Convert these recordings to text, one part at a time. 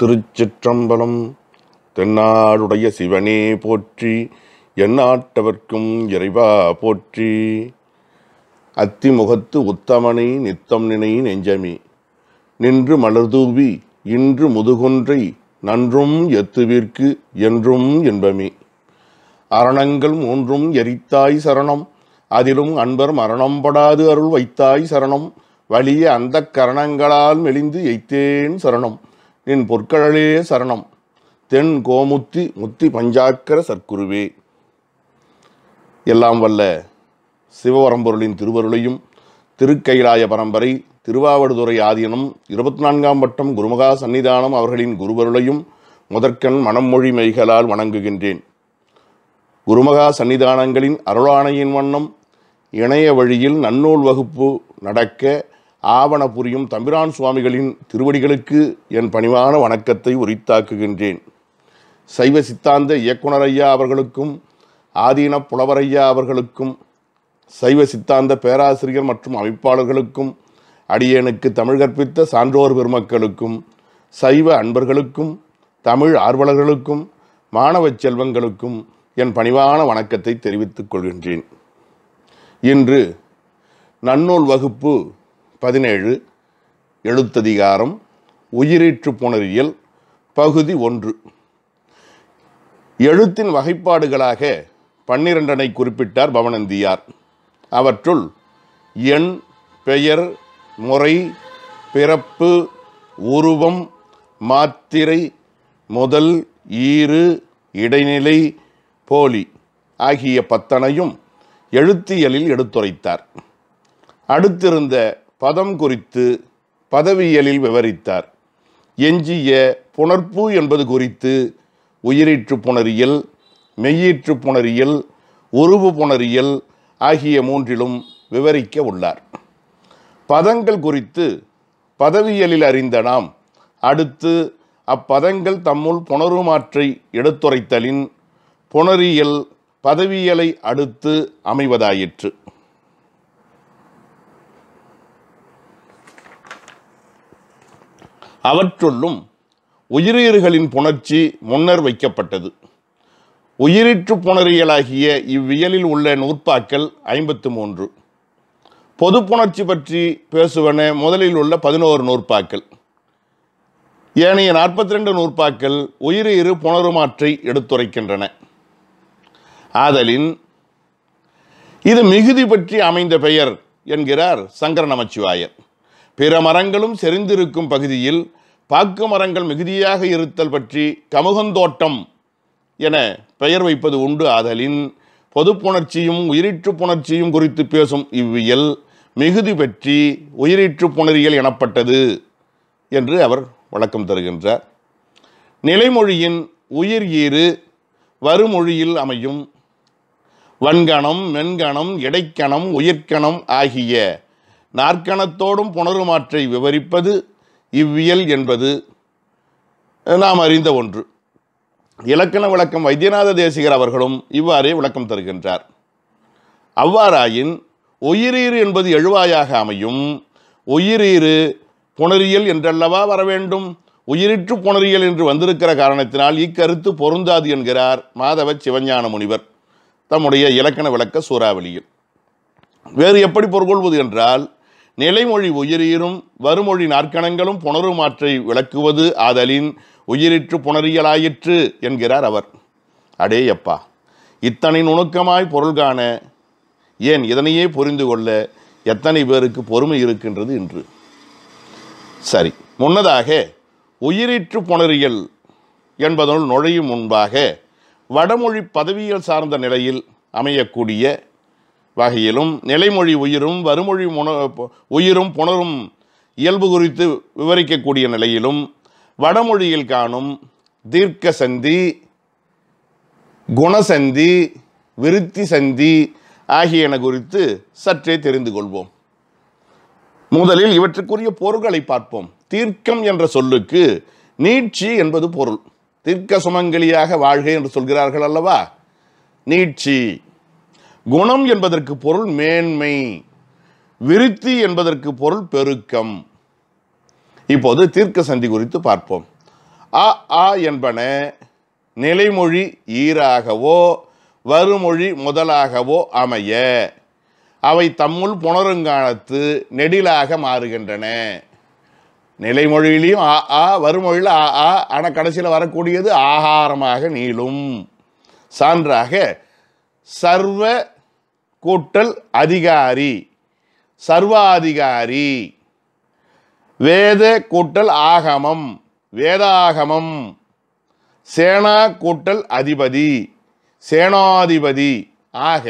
திருச்சிற்றம்பலம் தென்னாடுடைய சிவனே போற்றி எந்நாட்டவர்க்கும் இறைவா போற்றி அத்திமுகத்து உத்தமனை நித்தம் நினை நெஞ்சமி நின்று மலர்தூவி இன்று முதுகொன்றை நன்றும் எத்துவிற்கு என்றும் என்பமி அரணங்கள் மூன்றும் எரித்தாய் சரணம் அதிலும் அன்பர் மரணம் படாது அருள் வைத்தாய் சரணம் வலிய அந்த கரணங்களால் மெலிந்து எய்த்தேன் சரணம் நின் பொற்கழலே சரணம் தென் கோமுத்தி முத்தி பஞ்சாக்கர சற்குருவே எல்லாம் வல்ல சிவவரம்பொருளின் திருவருளையும் திருக்கைலாய பரம்பரை திருவாவடுதுறை ஆதீனம் இருபத்தி நான்காம் வட்டம் குருமகா சன்னிதானம் அவர்களின் குருவருளையும் முதற்கண் மனமொழி மெய்களால் வணங்குகின்றேன் குருமகா சன்னிதானங்களின் அருளாணையின் வண்ணம் இணைய வழியில் நன்னூல் வகுப்பு நடக்க ஆவணபுரியும் தம்பிரான் சுவாமிகளின் திருவடிகளுக்கு என் பணிவான வணக்கத்தை உரித்தாக்குகின்றேன் சைவ சித்தாந்த இயக்குனர் ஐயா அவர்களுக்கும் ஆதீன புலவரையா அவர்களுக்கும் சைவ சித்தாந்த பேராசிரியர் மற்றும் அமைப்பாளர்களுக்கும் அடியேனுக்கு தமிழ் கற்பித்த சான்றோர் பெருமக்களுக்கும் சைவ அன்பர்களுக்கும் தமிழ் ஆர்வலர்களுக்கும் மாணவ செல்வங்களுக்கும் என் பணிவான வணக்கத்தை தெரிவித்துக் கொள்கின்றேன் இன்று நன்னூல் வகுப்பு பதினேழு எழுத்ததிகாரம் உயிரீற்று புணரியல் பகுதி ஒன்று எழுத்தின் வகைப்பாடுகளாக பன்னிரண்டனை குறிப்பிட்டார் பவனந்தியார் அவற்றுள் எண் பெயர் முறை பிறப்பு உருவம் மாத்திரை முதல் ஈறு இடைநிலை போலி ஆகிய பத்தனையும் எழுத்தியலில் எடுத்துரைத்தார் அடுத்திருந்த பதம் குறித்து பதவியலில் விவரித்தார் எஞ்சிய புணர்ப்பு என்பது குறித்து உயிரீற்று புணரியல் மெய்யீற்று புணரியல் உருவு புணரியல் ஆகிய மூன்றிலும் விவரிக்க உள்ளார் பதங்கள் குறித்து பதவியலில் அறிந்த நாம் அடுத்து அப்பதங்கள் தம்முள் புனருமாற்றை எடுத்துரைத்தலின் புணரியல் பதவியலை அடுத்து அமைவதாயிற்று அவற்றுள்ளும் உயிரியர்களின் புணர்ச்சி முன்னர் வைக்கப்பட்டது உயிரிற்று புணரியலாகிய இவ்வியலில் உள்ள நூற்பாக்கள் ஐம்பத்து மூன்று பொது புணர்ச்சி பற்றி பேசுவன முதலில் உள்ள பதினோரு நூற்பாக்கள் ஏனைய நாற்பத்தி ரெண்டு நூற்பாக்கள் உயிரியறு புனருமாற்றை எடுத்துரைக்கின்றன ஆதலின் இது மிகுதி பற்றி அமைந்த பெயர் என்கிறார் சங்கர நமச்சிவாயர் பிற மரங்களும் செறிந்திருக்கும் பகுதியில் பாக்கு மரங்கள் மிகுதியாக இருத்தல் பற்றி கமுகந்தோட்டம் என பெயர் வைப்பது உண்டு ஆதலின் பொதுப்புணர்ச்சியும் உயிரிற்று புணர்ச்சியும் குறித்து பேசும் இவ்வியல் மிகுதி பற்றி உயிரிற்று புணரியல் எனப்பட்டது என்று அவர் வழக்கம் தருகின்றார் நிலைமொழியின் உயிர் ஈறு வருமொழியில் அமையும் வன்கணம் மென்கணம் இடைக்கணம் உயிர்க்கணம் ஆகிய நாற்கணத்தோடும் புணருமாற்றை விவரிப்பது இவ்வியல் என்பது நாம் அறிந்த ஒன்று இலக்கண விளக்கம் வைத்தியநாத தேசிகர் அவர்களும் இவ்வாறே விளக்கம் தருகின்றார் அவ்வாறாயின் உயிரீறு என்பது எழுவாயாக அமையும் உயிரீறு புணரியல் என்றல்லவா வர வேண்டும் உயிரிற்று புணரியல் என்று வந்திருக்கிற காரணத்தினால் இக்கருத்து பொருந்தாது என்கிறார் மாதவ சிவஞான முனிவர் தம்முடைய இலக்கண விளக்க சூறாவளியில் வேறு எப்படி பொருள்கொள்வது என்றால் நிலைமொழி உயிரீரும் வறுமொழி நாற்கணங்களும் புணருமாற்றை விளக்குவது ஆதலின் உயிரிற்று புணரியலாயிற்று என்கிறார் அவர் அடேயப்பா இத்தனை நுணுக்கமாய் பொருள் காண ஏன் இதனையே புரிந்து கொள்ள எத்தனை பேருக்கு பொறுமை இருக்கின்றது என்று சரி முன்னதாக உயிரிற்று புணரியல் என்பதனுள் நுழையும் முன்பாக வடமொழி பதவியல் சார்ந்த நிலையில் அமையக்கூடிய வகையிலும் நிலைமொழி உயிரும் வறுமொழி முன உயிரும் புணரும் இயல்பு குறித்து விவரிக்கக்கூடிய நிலையிலும் வடமொழியில் காணும் தீர்க்க சந்தி குணசந்தி விருத்தி சந்தி ஆகியன குறித்து சற்றே தெரிந்து கொள்வோம் முதலில் இவற்றுக்குரிய பொருள்களை பார்ப்போம் தீர்க்கம் என்ற சொல்லுக்கு நீட்சி என்பது பொருள் தீர்க்க சுமங்கலியாக வாழ்க என்று சொல்கிறார்கள் அல்லவா நீட்சி குணம் என்பதற்கு பொருள் மேன்மை விருத்தி என்பதற்கு பொருள் பெருக்கம் இப்போது தீர்க்க சந்தி குறித்து பார்ப்போம் அ ஆ என்பன நிலைமொழி ஈராகவோ வருமொழி முதலாகவோ அமைய அவை தம்முள் புனருங்காலத்து நெடிலாக மாறுகின்றன நிலைமொழியிலையும் ஆ ஆ வருமொழியில் ஆ ஆ ஆனால் கடைசியில் வரக்கூடியது ஆகாரமாக நீளும் சான்றாக சர்வ கூட்டல் அதிகாரி சர்வாதிகாரி வேத கூட்டல் ஆகமம் வேதாகமம் சேனா கூட்டல் அதிபதி சேனாதிபதி ஆக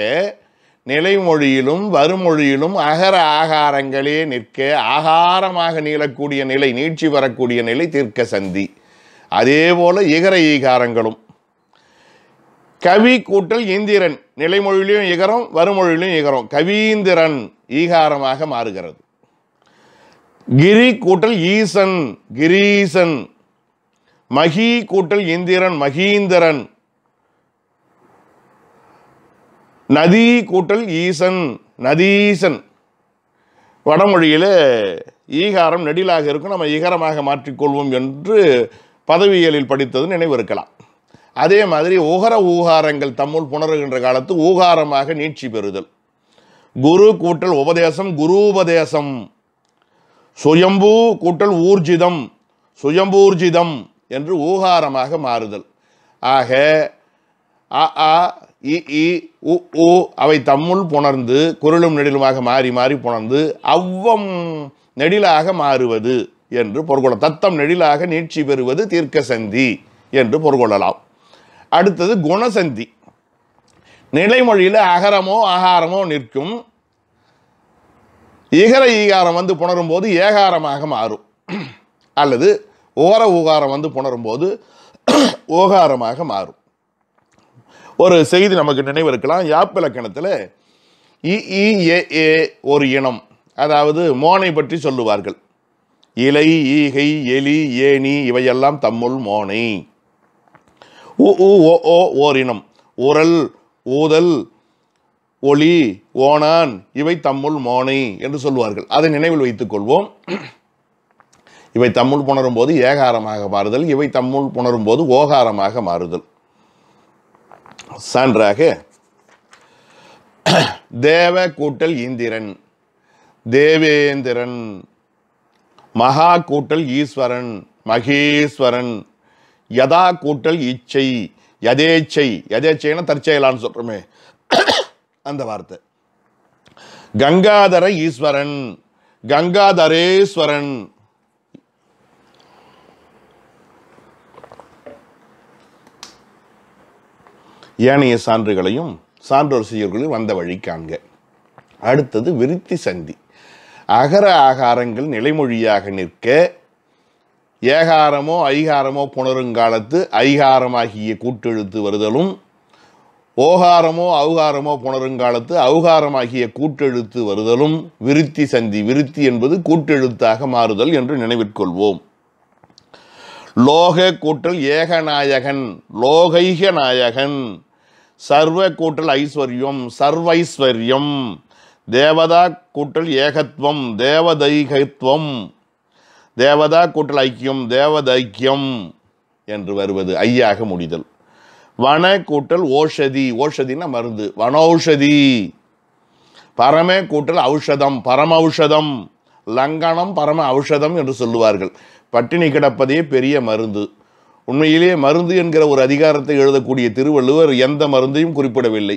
நிலைமொழியிலும் வருமொழியிலும் அகர ஆகாரங்களே நிற்க ஆகாரமாக நீளக்கூடிய நிலை நீட்சி வரக்கூடிய நிலை தீர்க்க சந்தி அதேபோல இகர ஈகாரங்களும் கவி கூட்டல் இந்திரன் நிலைமொழியிலும் இகரம் வறுமொழியிலும் இகரம் கவீந்திரன் ஈகாரமாக மாறுகிறது கிரி கூட்டல் ஈசன் கிரீசன் மகி கூட்டல் இந்திரன் மகீந்திரன் நதி கூட்டல் ஈசன் நதீசன் வடமொழியில் ஈகாரம் நெடிலாக இருக்கும் நம்ம ஈகாரமாக மாற்றிக்கொள்வோம் என்று பதவியலில் படித்தது நினைவிருக்கலாம் அதே மாதிரி உகர ஊகாரங்கள் தம்முள் புணருகின்ற காலத்து ஊகாரமாக நீட்சி பெறுதல் குரு கூட்டல் உபதேசம் உபதேசம் சுயம்பூ கூட்டல் ஊர்ஜிதம் சுயம்பூர்ஜிதம் என்று ஊகாரமாக மாறுதல் ஆக அ ஆ இ இ உ உ அவை தம்முள் புணர்ந்து குரலும் நெடிலுமாக மாறி மாறி புணர்ந்து அவ்வம் நெடிலாக மாறுவது என்று பொருள்கொள்ள தத்தம் நெடிலாக நீட்சி பெறுவது தீர்க்க சந்தி என்று பொருள்கொள்ளலாம் அடுத்தது குணசந்தி நிலைமொழியில் அகரமோ ஆகாரமோ நிற்கும் இகர ஈகாரம் வந்து புணரும் போது ஏகாரமாக மாறும் அல்லது ஓர ஊகாரம் வந்து புணரும் போது ஓகாரமாக மாறும் ஒரு செய்தி நமக்கு நினைவு இருக்கலாம் யாப்பிலக்கணத்தில் இ ஏ ஒரு இனம் அதாவது மோனை பற்றி சொல்லுவார்கள் இலை ஈகை எலி ஏணி இவையெல்லாம் தம்முள் மோனை உ உ ஓ ஓ ஓரினம் உரல் ஊதல் ஒளி ஓனான் இவை தம்முள் மோனை என்று சொல்வார்கள் அதை நினைவில் வைத்துக் கொள்வோம் இவை தம்முள் புணரும் போது ஏகாரமாக மாறுதல் இவை தம்முள் புணரும் போது ஓகாரமாக மாறுதல் சான்றாக தேவ கூட்டல் இந்திரன் தேவேந்திரன் மகா கூட்டல் ஈஸ்வரன் மகேஸ்வரன் யதா கூட்டல் இச்சை யதேச்சை யதேச்சைன்னா தற்செயலான்னு சொல்கிறோமே அந்த வார்த்தை கங்காதர ஈஸ்வரன் கங்காதரேஸ்வரன் ஏனைய சான்றுகளையும் சான்றோர் செய்யர்களையும் வந்த வழி காண்க அடுத்தது விருத்தி சந்தி அகர ஆகாரங்கள் நிலைமொழியாக நிற்க ஏகாரமோ ஐகாரமோ புணருங்காலத்து ஐகாரமாகிய கூட்டெழுத்து வருதலும் ஓகாரமோ அவுகாரமோ புணருங்காலத்து அவுகாரமாகிய கூட்டெழுத்து வருதலும் விருத்தி சந்தி விருத்தி என்பது கூட்டெழுத்தாக மாறுதல் என்று நினைவிற்கொள்வோம் லோக கூட்டல் ஏகநாயகன் லோகைக நாயகன் சர்வ கூட்டல் ஐஸ்வர்யம் சர்வைஸ்வர்யம் தேவதா கூட்டல் ஏகத்துவம் தேவதைகத்துவம் தேவதா கூட்டல் ஐக்கியம் தேவதைக்கியம் என்று வருவது ஐயாக முடிதல் வன கூட்டல் ஓஷதி ஓஷதினா மருந்து வனௌஷதி பரம கூட்டல் ஔஷதம் பரம ஔஷதம் லங்கனம் பரம ஔஷதம் என்று சொல்லுவார்கள் பட்டினி கிடப்பதே பெரிய மருந்து உண்மையிலேயே மருந்து என்கிற ஒரு அதிகாரத்தை எழுதக்கூடிய திருவள்ளுவர் எந்த மருந்தையும் குறிப்பிடவில்லை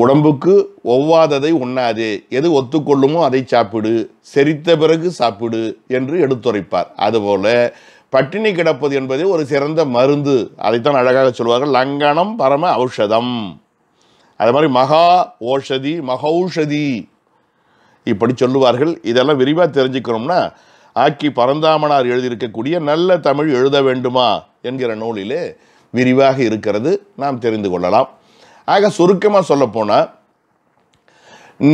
உடம்புக்கு ஒவ்வாததை உண்ணாதே எது ஒத்துக்கொள்ளுமோ அதை சாப்பிடு செரித்த பிறகு சாப்பிடு என்று எடுத்துரைப்பார் அதுபோல பட்டினி கிடப்பது என்பதே ஒரு சிறந்த மருந்து அதைத்தான் அழகாக சொல்வார்கள் லங்கனம் பரம ஔஷதம் அது மாதிரி மகா ஓஷதி மகௌஷதி இப்படி சொல்லுவார்கள் இதெல்லாம் விரிவாக தெரிஞ்சுக்கணும்னா ஆக்கி பரந்தாமனார் எழுதியிருக்கக்கூடிய நல்ல தமிழ் எழுத வேண்டுமா என்கிற நூலிலே விரிவாக இருக்கிறது நாம் தெரிந்து கொள்ளலாம் ஆக சுருக்கமாக சொல்ல போனால்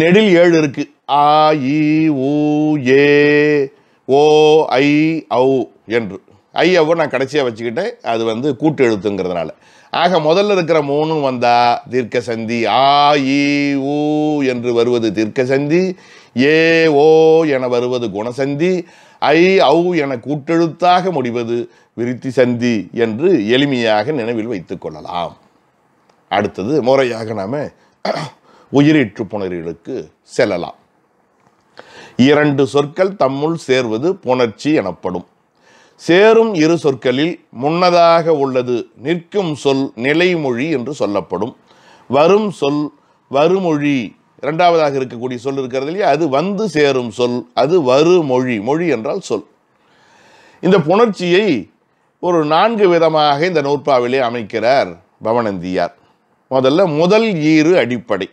நெடில் ஏழு இருக்கு ஆ இ ஊ ஏ ஓ ஐ ஔ என்று ஐ அவ நான் கடைசியாக வச்சுக்கிட்டேன் அது வந்து கூட்டு எழுத்துங்கிறதுனால ஆக முதல்ல இருக்கிற மூணும் வந்தா தீர்க்க சந்தி ஆ இ ஊ என்று வருவது தீர்க்க சந்தி ஏ ஓ என வருவது குணசந்தி ஐ ஔ என கூட்டெழுத்தாக முடிவது விருத்தி சந்தி என்று எளிமையாக நினைவில் வைத்துக் கொள்ளலாம் அடுத்தது முறையாக நாம் உயிரிற்று புணர்களுக்கு செல்லலாம் இரண்டு சொற்கள் தம்முள் சேர்வது புணர்ச்சி எனப்படும் சேரும் இரு சொற்களில் முன்னதாக உள்ளது நிற்கும் சொல் நிலைமொழி என்று சொல்லப்படும் வரும் சொல் வருமொழி இரண்டாவதாக இருக்கக்கூடிய சொல் இருக்கிறது இல்லையா அது வந்து சேரும் சொல் அது வருமொழி மொழி என்றால் சொல் இந்த புணர்ச்சியை ஒரு நான்கு விதமாக இந்த நூற்பாவிலே அமைக்கிறார் பவனந்தியார் முதல்ல முதல் ஈறு அடிப்படை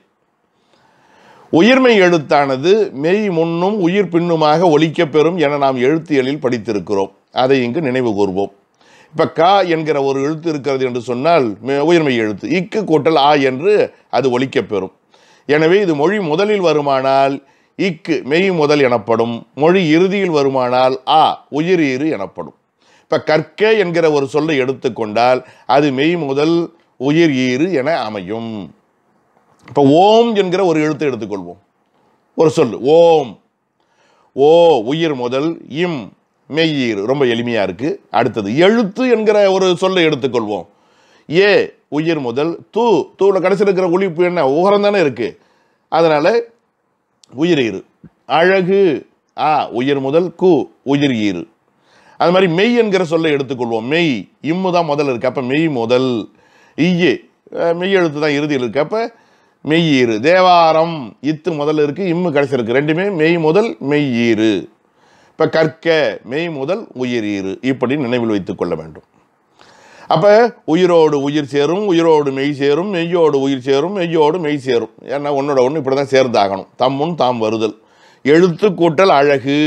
உயிர்மை எழுத்தானது மெய் முன்னும் உயிர் பின்னுமாக ஒலிக்கப்பெறும் என நாம் எழுத்தியலில் படித்திருக்கிறோம் அதை இங்கு நினைவு கூர்வோம் இப்போ கா என்கிற ஒரு எழுத்து இருக்கிறது என்று சொன்னால் உயிர்மை எழுத்து இக்கு கூட்டல் ஆ என்று அது ஒலிக்கப்பெறும் எனவே இது மொழி முதலில் வருமானால் இக்கு மெய் முதல் எனப்படும் மொழி இறுதியில் வருமானால் ஆ உயிர் ஈறு எனப்படும் இப்போ கற்கே என்கிற ஒரு சொல்லை எடுத்துக்கொண்டால் அது மெய் முதல் உயிர் ஈறு என அமையும் இப்போ ஓம் என்கிற ஒரு எழுத்தை எடுத்துக்கொள்வோம் ஒரு சொல் ஓம் ஓ உயிர் முதல் இம் மெய்யீர் ரொம்ப எளிமையாக இருக்குது அடுத்தது எழுத்து என்கிற ஒரு சொல்லை எடுத்துக்கொள்வோம் ஏ உயிர் முதல் தூ தூவில் கடைசியில் இருக்கிற ஒழிப்பு என்ன உகரம் தானே இருக்குது அதனால் உயிர் ஈறு அழகு ஆ உயிர் முதல் கு உயிர் ஈறு அது மாதிரி மெய் என்கிற சொல்லை எடுத்துக்கொள்வோம் மெய் இம்மு தான் முதல் இருக்குது அப்போ மெய் முதல் ஈயே மெய் எழுத்து தான் இறுதியில் இருக்கு அப்போ மெய்யீறு தேவாரம் இத்து முதல் இருக்குது இம்மு கடைசி இருக்குது ரெண்டுமே மெய் முதல் மெய்யீறு இப்போ கற்க மெய் முதல் உயிரீறு இப்படி நினைவில் வைத்துக் கொள்ள வேண்டும் அப்போ உயிரோடு உயிர் சேரும் உயிரோடு மெய் சேரும் மெய்யோடு உயிர் சேரும் மெய்யோடு மெய் சேரும் ஏன்னா ஒன்னோட ஒன்று இப்படி தான் சேர்ந்தாகணும் தம்முன் தாம் வருதல் எழுத்து கூட்டல் அழகு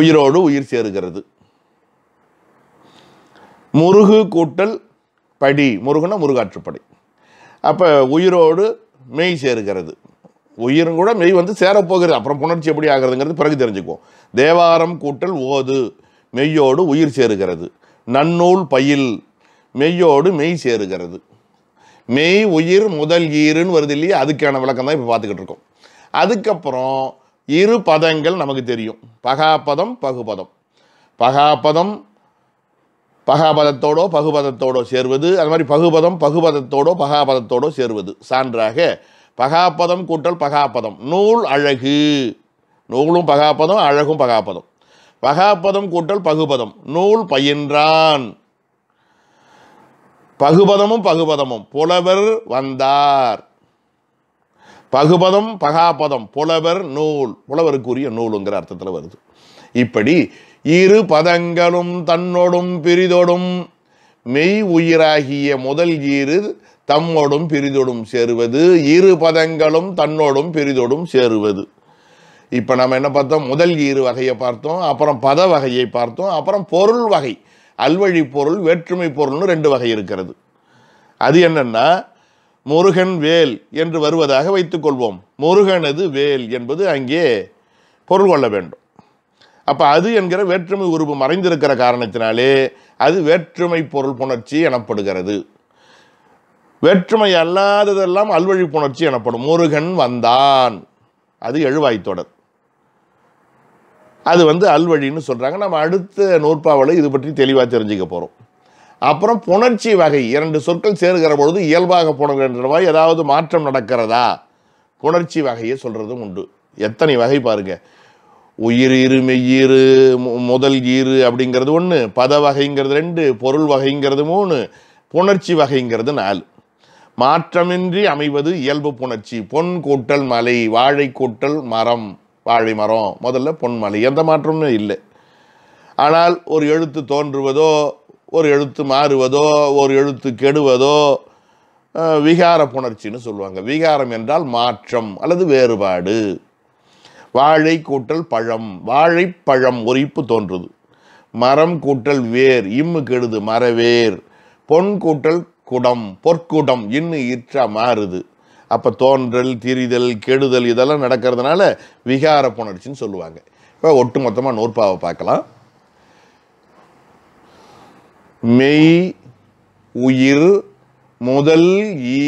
உயிரோடு உயிர் சேருகிறது முருகு கூட்டல் படி முருகனை முருகாற்றுப்படி அப்போ உயிரோடு மெய் சேர்கிறது உயிரும் கூட மெய் வந்து சேரப்போகிறது அப்புறம் புணர்ச்சி எப்படி ஆகிறதுங்கிறது பிறகு தெரிஞ்சுக்குவோம் தேவாரம் கூட்டல் ஓது மெய்யோடு உயிர் சேருகிறது நன்னூல் பயில் மெய்யோடு மெய் சேருகிறது மெய் உயிர் முதல் ஈருன்னு வருது இல்லையா அதுக்கான விளக்கம் தான் இப்போ பார்த்துக்கிட்டு இருக்கோம் அதுக்கப்புறம் இரு பதங்கள் நமக்கு தெரியும் பகாபதம் பகுபதம் பகாபதம் பகாபதத்தோடோ பகுபதத்தோடோ சேர்வது அது மாதிரி பகுபதம் பகுபதத்தோடோ பகாபதத்தோடோ சேர்வது சான்றாக பகாபதம் கூட்டல் பகாபதம் நூல் அழகு நூலும் பகாபதம் அழகும் பகாபதம் பகாபதம் கூட்டல் பகுபதம் நூல் பயின்றான் பகுபதமும் பகுபதமும் புலவர் வந்தார் பகுபதம் பகாபதம் புலவர் நூல் புலவருக்குரிய நூலுங்கிற அர்த்தத்தில் வருது இப்படி இரு பதங்களும் தன்னோடும் பிரிதொடும் மெய் உயிராகிய முதல் ஈறு தம்மோடும் பிரிதொடும் சேருவது இரு பதங்களும் தன்னோடும் பிரிதொடும் சேருவது இப்போ நம்ம என்ன பார்த்தோம் முதல் ஈறு வகையை பார்த்தோம் அப்புறம் பத வகையை பார்த்தோம் அப்புறம் பொருள் வகை அல்வழி பொருள் வேற்றுமை பொருள்னு ரெண்டு வகை இருக்கிறது அது என்னென்னா முருகன் வேல் என்று வருவதாக வைத்துக்கொள்வோம் முருகனது வேல் என்பது அங்கே பொருள் கொள்ள வேண்டும் அப்போ அது என்கிற வேற்றுமை உருவு மறைந்திருக்கிற காரணத்தினாலே அது வேற்றுமை பொருள் புணர்ச்சி எனப்படுகிறது வேற்றுமை அல்லாததெல்லாம் அல்வழி புணர்ச்சி எனப்படும் முருகன் வந்தான் அது எழுவாய் தொடர் அது வந்து அல்வழின்னு சொல்கிறாங்க நம்ம அடுத்த நூற்பாவலை இது பற்றி தெளிவாக தெரிஞ்சுக்க போகிறோம் அப்புறம் புணர்ச்சி வகை இரண்டு சொற்கள் சேருகிற பொழுது இயல்பாக புணர்கின்றனவா ஏதாவது மாற்றம் நடக்கிறதா புணர்ச்சி வகையை சொல்கிறதும் உண்டு எத்தனை வகை பாருங்கள் உயிர் இரு மெய்யீறு முதல் ஈறு அப்படிங்கிறது ஒன்று பத வகைங்கிறது ரெண்டு பொருள் வகைங்கிறது மூணு புணர்ச்சி வகைங்கிறது நாலு மாற்றமின்றி அமைவது இயல்பு புணர்ச்சி பொன் கூட்டல் மலை வாழை கூட்டல் மரம் வாழை மரம் முதல்ல பொன்மலை எந்த மாற்றமும் இல்லை ஆனால் ஒரு எழுத்து தோன்றுவதோ ஒரு எழுத்து மாறுவதோ ஒரு எழுத்து கெடுவதோ விகார புணர்ச்சின்னு சொல்லுவாங்க விகாரம் என்றால் மாற்றம் அல்லது வேறுபாடு வாழை கூட்டல் பழம் வாழைப்பழம் ஒரு இப்பு தோன்றுது மரம் கூட்டல் வேர் இம்மு கெடுது மரவேர் பொன் கூட்டல் குடம் பொற்குடம் இன்னு இற்றா மாறுது அப்போ தோன்றல் திரிதல் கெடுதல் இதெல்லாம் நடக்கிறதுனால விகார புணர்ச்சின்னு சொல்லுவாங்க இப்போ ஒட்டு மொத்தமாக நூற்பாவை பார்க்கலாம் மெய் உயிர் முதல்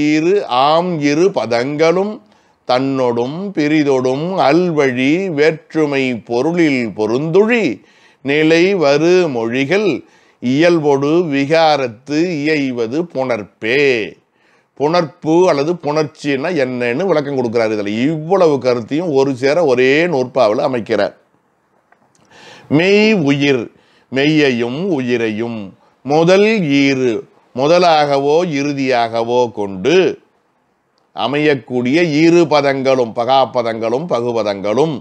ஈறு ஆம் இரு பதங்களும் தன்னொடும் பிரிதொடும் அல்வழி வேற்றுமை பொருளில் பொருந்துழி நிலை வரு மொழிகள் இயல்பொடு விகாரத்து இயைவது புணர்ப்பே புணர்ப்பு அல்லது புணர்ச்சின்னா என்னன்னு விளக்கம் கொடுக்கிறார் இதில் இவ்வளவு கருத்தையும் ஒரு சேர ஒரே நூற்பாவில் அமைக்கிறார் மெய் உயிர் மெய்யையும் உயிரையும் முதல் ஈறு முதலாகவோ இறுதியாகவோ கொண்டு அமையக்கூடிய இரு பதங்களும் பகாப்பதங்களும் பகுபதங்களும்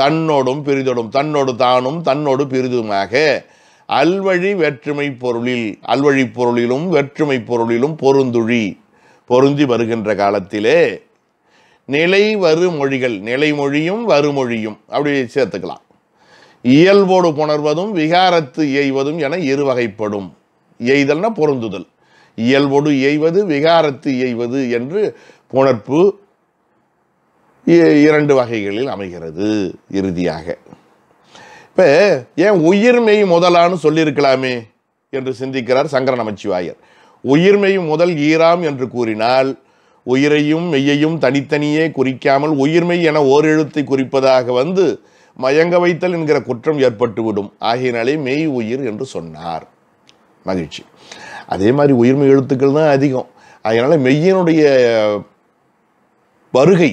தன்னோடும் பிரிதொடும் தன்னோடு தானும் தன்னோடு பிரிதுமாக அல்வழி வேற்றுமை பொருளில் அல்வழி பொருளிலும் வேற்றுமை பொருளிலும் பொருந்துழி பொருந்தி வருகின்ற காலத்திலே நிலை மொழிகள் நிலைமொழியும் வருமொழியும் அப்படி சேர்த்துக்கலாம் இயல்போடு புணர்வதும் விகாரத்து இயைவதும் என இரு வகைப்படும் இயைதல்னா பொருந்துதல் இயல்போடு இயைவது விகாரத்து இயைவது என்று உணர்ப்பு இரண்டு வகைகளில் அமைகிறது இறுதியாக இப்போ ஏன் உயிர்மெய் முதலான்னு சொல்லியிருக்கலாமே என்று சிந்திக்கிறார் சங்கர நமச்சிவாயர் உயிர்மெய் முதல் ஈராம் என்று கூறினால் உயிரையும் மெய்யையும் தனித்தனியே குறிக்காமல் உயிர்மெய் என ஓரெழுத்தை குறிப்பதாக வந்து மயங்க வைத்தல் என்கிற குற்றம் ஏற்பட்டுவிடும் ஆகையினாலே மெய் உயிர் என்று சொன்னார் மகிழ்ச்சி அதே மாதிரி உயிர்மை எழுத்துக்கள் தான் அதிகம் அதனால் மெய்யினுடைய வருகை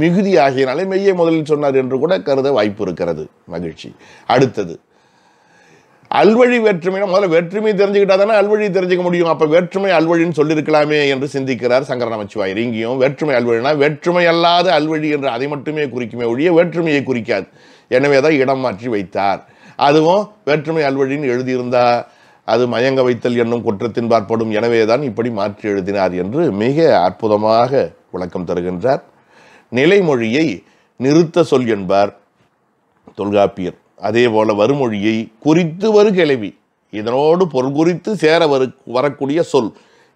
மிகுதியாகினாலே மெய்யை முதலில் சொன்னார் என்று கூட கருத வாய்ப்பு இருக்கிறது மகிழ்ச்சி அடுத்தது அல்வழி வேற்றுமை முதல்ல வேற்றுமையை தெரிஞ்சுக்கிட்டா தானே அல்வழி தெரிஞ்சுக்க முடியும் அப்போ வேற்றுமை அல்வழின்னு சொல்லியிருக்கலாமே என்று சிந்திக்கிறார் சங்கர நமச்சிவாயர் இங்கேயும் வேற்றுமை அல்வழினா வேற்றுமை அல்லாத அல்வழி என்று அதை மட்டுமே குறிக்குமே ஒழிய வேற்றுமையை குறிக்காது எனவே தான் இடம் மாற்றி வைத்தார் அதுவும் வேற்றுமை அல்வழின்னு எழுதியிருந்தா அது மயங்க வைத்தல் என்னும் குற்றத்தின் பார்ப்படும் எனவே தான் இப்படி மாற்றி எழுதினார் என்று மிக அற்புதமாக விளக்கம் தருகின்றார் நிலைமொழியை நிறுத்த சொல் என்பார் தொல்காப்பியர் அதே போல வருமொழியை குறித்து வரு கிளவி இதனோடு பொருள் குறித்து சேர வரு வரக்கூடிய சொல்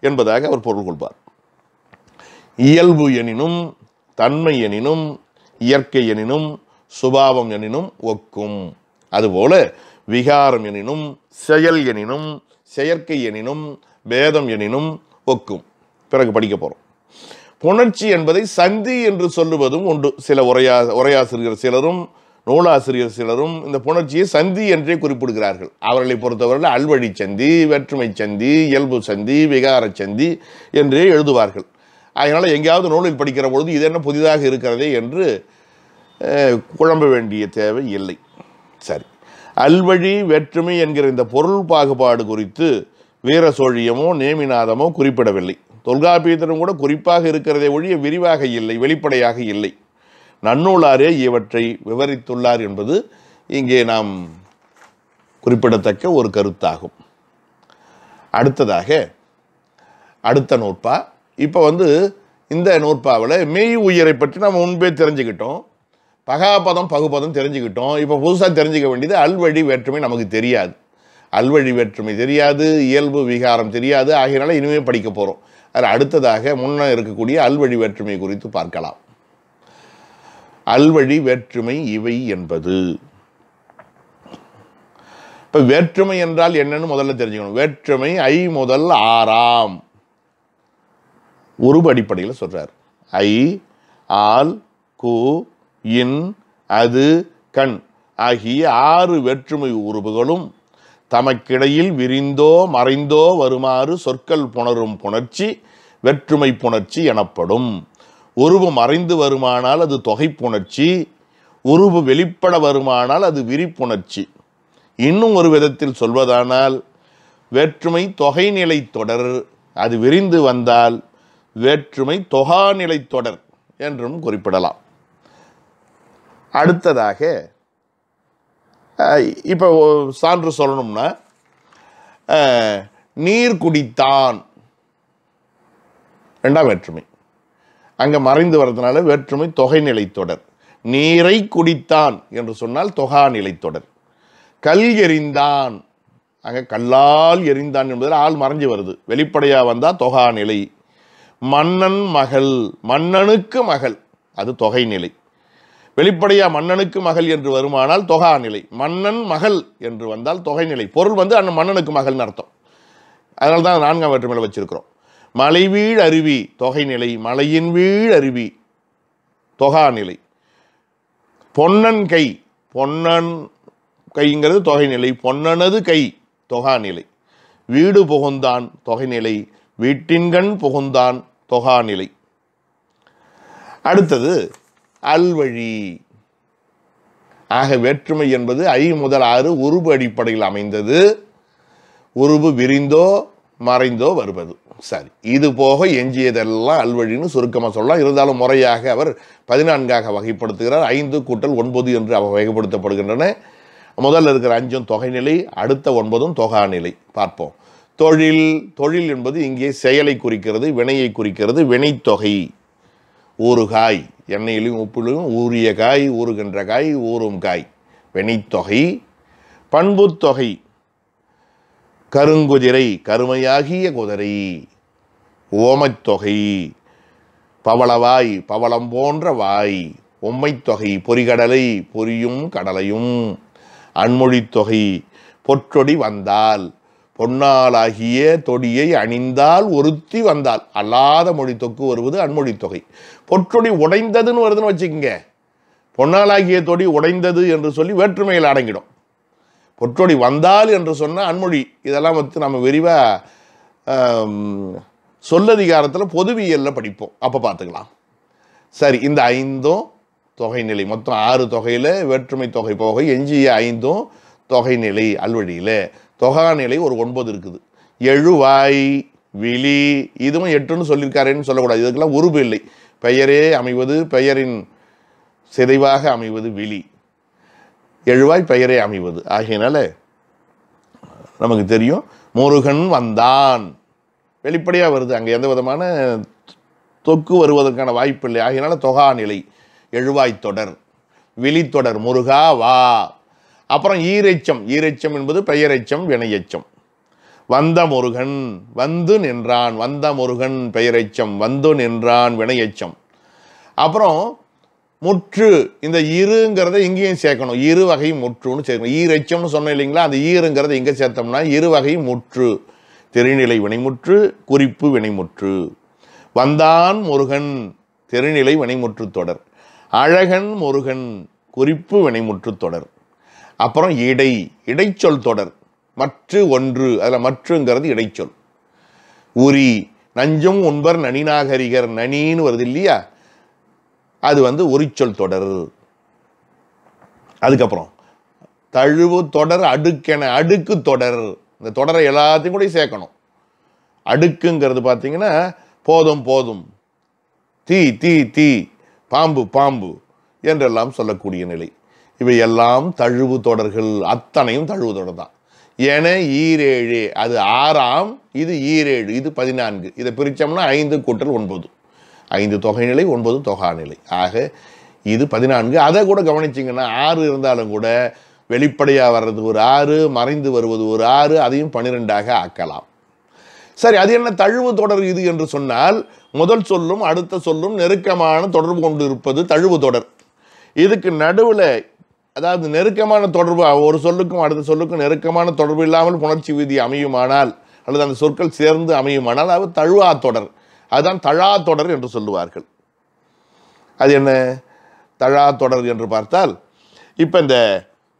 என்பதாக அவர் பொருள் கொள்வார் இயல்பு எனினும் தன்மை எனினும் இயற்கை எனினும் சுபாவம் எனினும் ஒக்கும் அதுபோல விகாரம் எனினும் செயல் எனினும் செயற்கை எனினும் பேதம் எனினும் ஒக்கும் பிறகு படிக்க போகிறோம் புணர்ச்சி என்பதை சந்தி என்று சொல்லுவதும் உண்டு சில உரையா உரையாசிரியர் சிலரும் நூலாசிரியர் சிலரும் இந்த புணர்ச்சியை சந்தி என்றே குறிப்பிடுகிறார்கள் அவர்களை பொறுத்தவரையில் அல்வழி சந்தி வேற்றுமை சந்தி இயல்பு சந்தி விகார சந்தி என்றே எழுதுவார்கள் அதனால் எங்கேயாவது நூலில் படிக்கிற பொழுது இது என்ன புதிதாக இருக்கிறதே என்று குழம்ப வேண்டிய தேவை இல்லை சரி அல்வழி வேற்றுமை என்கிற இந்த பொருள் பாகுபாடு குறித்து வீர சோழியமோ நேமிநாதமோ குறிப்பிடவில்லை தொல்காப்பியத்திலும் கூட குறிப்பாக இருக்கிறதை ஒழிய விரிவாக இல்லை வெளிப்படையாக இல்லை நன்னூலாரே இவற்றை விவரித்துள்ளார் என்பது இங்கே நாம் குறிப்பிடத்தக்க ஒரு கருத்தாகும் அடுத்ததாக அடுத்த நூற்பா இப்போ வந்து இந்த நூற்பாவில் மெய் உயிரை பற்றி நம்ம முன்பே தெரிஞ்சுக்கிட்டோம் பகாபதம் பகுபதம் தெரிஞ்சுக்கிட்டோம் இப்போ புதுசாக தெரிஞ்சுக்க வேண்டியது அல்வழி வேற்றுமை நமக்கு தெரியாது அல்வழி வேற்றுமை தெரியாது இயல்பு விகாரம் தெரியாது ஆகியனால இனிமேல் படிக்க போகிறோம் அது அடுத்ததாக முன்ன இருக்கக்கூடிய அல்வழி வேற்றுமை குறித்து பார்க்கலாம் அல்வழி வேற்றுமை இவை என்பது இப்போ வேற்றுமை என்றால் என்னன்னு முதல்ல தெரிஞ்சுக்கணும் வேற்றுமை ஐ முதல் ஆறாம் உருவ அடிப்படையில் சொல்கிறார் ஐ ஆல் கு இன் அது கண் ஆகிய ஆறு வேற்றுமை உருவுகளும் தமக்கிடையில் விரிந்தோ மறைந்தோ வருமாறு சொற்கள் புணரும் புணர்ச்சி வெற்றுமை புணர்ச்சி எனப்படும் உருவு மறைந்து வருமானால் அது தொகைப்புணர்ச்சி உருவு வெளிப்பட வருமானால் அது விரிப்புணர்ச்சி இன்னும் ஒரு விதத்தில் சொல்வதானால் வேற்றுமை தொகைநிலை தொடர் அது விரிந்து வந்தால் வேற்றுமை தொகாநிலை தொடர் என்றும் குறிப்பிடலாம் அடுத்ததாக இப்போ சான்று சொல்லணும்னா நீர் குடித்தான் ரெண்டாம் வேற்றுமை அங்கே மறைந்து வர்றதுனால வேற்றுமை தொகை நிலைத்தொடர் நீரை குடித்தான் என்று சொன்னால் தொகா தொடர் கல் எறிந்தான் அங்கே கல்லால் எரிந்தான் என்பதில் ஆள் மறைஞ்சு வருது வெளிப்படையாக வந்தால் தொகா நிலை மன்னன் மகள் மன்னனுக்கு மகள் அது தொகை நிலை வெளிப்படையா மன்னனுக்கு மகள் என்று வருமானால் தொகா நிலை மன்னன் மகள் என்று வந்தால் தொகை நிலை பொருள் வந்து அந்த மன்னனுக்கு மகள்னு அர்த்தம் அதனால தான் நான்காம் வேற்றுமையில் வச்சிருக்கிறோம் மலை வீழ் அருவி தொகை நிலை மலையின் வீழ் அருவி தொகா நிலை பொன்னன் கை பொன்னன் கைங்கிறது தொகை நிலை பொன்னனது கை தொகா நிலை வீடு புகுந்தான் தொகை நிலை வீட்டின்கண் புகுந்தான் தொகா நிலை அடுத்தது அல்வழி ஆக வேற்றுமை என்பது ஐ முதல் ஆறு உருபு அடிப்படையில் அமைந்தது உருபு விரிந்தோ மறைந்தோ வருவது சரி இது போக எஞ்சியதெல்லாம் அல்வழின்னு சுருக்கமாக சொல்லலாம் இருந்தாலும் முறையாக அவர் பதினான்காக வகைப்படுத்துகிறார் ஐந்து கூட்டல் ஒன்பது என்று அவர் வகைப்படுத்தப்படுகின்றன முதல்ல இருக்கிற அஞ்சும் தொகைநிலை அடுத்த ஒன்பதும் தொகாநிலை பார்ப்போம் தொழில் தொழில் என்பது இங்கே செயலை குறிக்கிறது வினையை குறிக்கிறது வினைத்தொகை ஊறுகாய் எண்ணெயிலும் உப்பிலும் ஊறிய காய் ஊறுகின்ற காய் ஊறும் காய் வெணித்தொகை பண்புத்தொகை கருங்குதிரை கருமையாகிய குதிரை ஓமைத்தொகை பவளவாய் பவளம் போன்ற வாய் உம்மைத்தொகை பொறிகடலை பொரியும் கடலையும் அன்மொழித்தொகை பொற்றொடி வந்தால் பொன்னாலாகிய தொடியை அணிந்தால் ஒருத்தி வந்தால் அல்லாத மொழி தொக்கு வருவது அன்மொழி தொகை பொற்றொடி உடைந்ததுன்னு வருதுன்னு வச்சுக்கோங்க பொன்னாலாகிய தொடி உடைந்தது என்று சொல்லி வேற்றுமையில் அடங்கிடும் பொற்றொடி வந்தால் என்று சொன்னால் அன்மொழி இதெல்லாம் வந்து நம்ம விரிவாக சொல்லதிகாரத்தில் பொதுவியலில் படிப்போம் அப்போ பார்த்துக்கலாம் சரி இந்த ஐந்தும் தொகைநிலை மொத்தம் ஆறு தொகையில் வேற்றுமை தொகை போக எஞ்சிய ஐந்தும் தொகைநிலை அல்வழியில் தொகா நிலை ஒரு ஒன்பது இருக்குது எழுவாய் விழி இதுவும் எட்டுன்னு சொல்லியிருக்காருன்னு சொல்லக்கூடாது இதுக்கெல்லாம் உருவு இல்லை பெயரே அமைவது பெயரின் சிதைவாக அமைவது விழி எழுவாய் பெயரே அமைவது ஆகியனால நமக்கு தெரியும் முருகன் வந்தான் வெளிப்படையாக வருது அங்கே எந்த விதமான தொக்கு வருவதற்கான வாய்ப்பு இல்லை ஆகியனால தொகா நிலை எழுவாய் தொடர் விழித்தொடர் முருகா வா அப்புறம் ஈரைச்சம் ஈரைச்சம் என்பது பெயரைச்சம் வினையச்சம் வந்த முருகன் வந்து நின்றான் வந்த முருகன் பெயரைச்சம் வந்து நின்றான் வினையச்சம் அப்புறம் முற்று இந்த இருங்கிறத இங்கேயும் சேர்க்கணும் இரு வகை முற்றுன்னு சேர்க்கணும் ஈரைச்சம்னு சொன்னோம் இல்லைங்களா அந்த ஈருங்கிறத இங்கே சேர்த்தோம்னா இரு வகை முற்று திருநிலை வினைமுற்று குறிப்பு வினைமுற்று வந்தான் முருகன் திருநிலை வினைமுற்று தொடர் அழகன் முருகன் குறிப்பு வினைமுற்று தொடர் அப்புறம் இடை இடைச்சொல் தொடர் மற்று ஒன்று அதில் மற்றுங்கிறது இடைச்சொல் உரி நஞ்சும் உண்பர் நனிநாகரிகர் நனின்னு வருது இல்லையா அது வந்து உரிச்சொல் தொடர் அதுக்கப்புறம் தழுவு தொடர் அடுக்கென அடுக்கு தொடர் இந்த தொடரை எல்லாத்தையும் கூட சேர்க்கணும் அடுக்குங்கிறது பார்த்தீங்கன்னா போதும் போதும் தீ தீ தீ பாம்பு பாம்பு என்றெல்லாம் சொல்லக்கூடிய நிலை இவையெல்லாம் தழுவு தொடர்கள் அத்தனையும் தழுவு தொடர் தான் என ஈரேழு அது ஆறாம் இது ஈரேழு இது பதினான்கு இதை பிரித்தோம்னா ஐந்து கூட்டல் ஒன்பது ஐந்து தொகைநிலை ஒன்பது தொகாநிலை ஆக இது பதினான்கு அதை கூட கவனிச்சிங்கன்னா ஆறு இருந்தாலும் கூட வெளிப்படையாக வர்றது ஒரு ஆறு மறைந்து வருவது ஒரு ஆறு அதையும் பன்னிரெண்டாக ஆக்கலாம் சரி அது என்ன தழுவு தொடர் இது என்று சொன்னால் முதல் சொல்லும் அடுத்த சொல்லும் நெருக்கமான தொடர்பு கொண்டு இருப்பது தழுவு தொடர் இதுக்கு நடுவில் அதாவது நெருக்கமான தொடர்பு ஒரு சொல்லுக்கும் அடுத்த சொல்லுக்கும் நெருக்கமான தொடர்பு இல்லாமல் புணர்ச்சி விதி அமையுமானால் அல்லது அந்த சொற்கள் சேர்ந்து அமையுமானால் அது தழுவா தொடர் அதுதான் தழா தொடர் என்று சொல்லுவார்கள் அது என்ன தழா தொடர் என்று பார்த்தால் இப்போ இந்த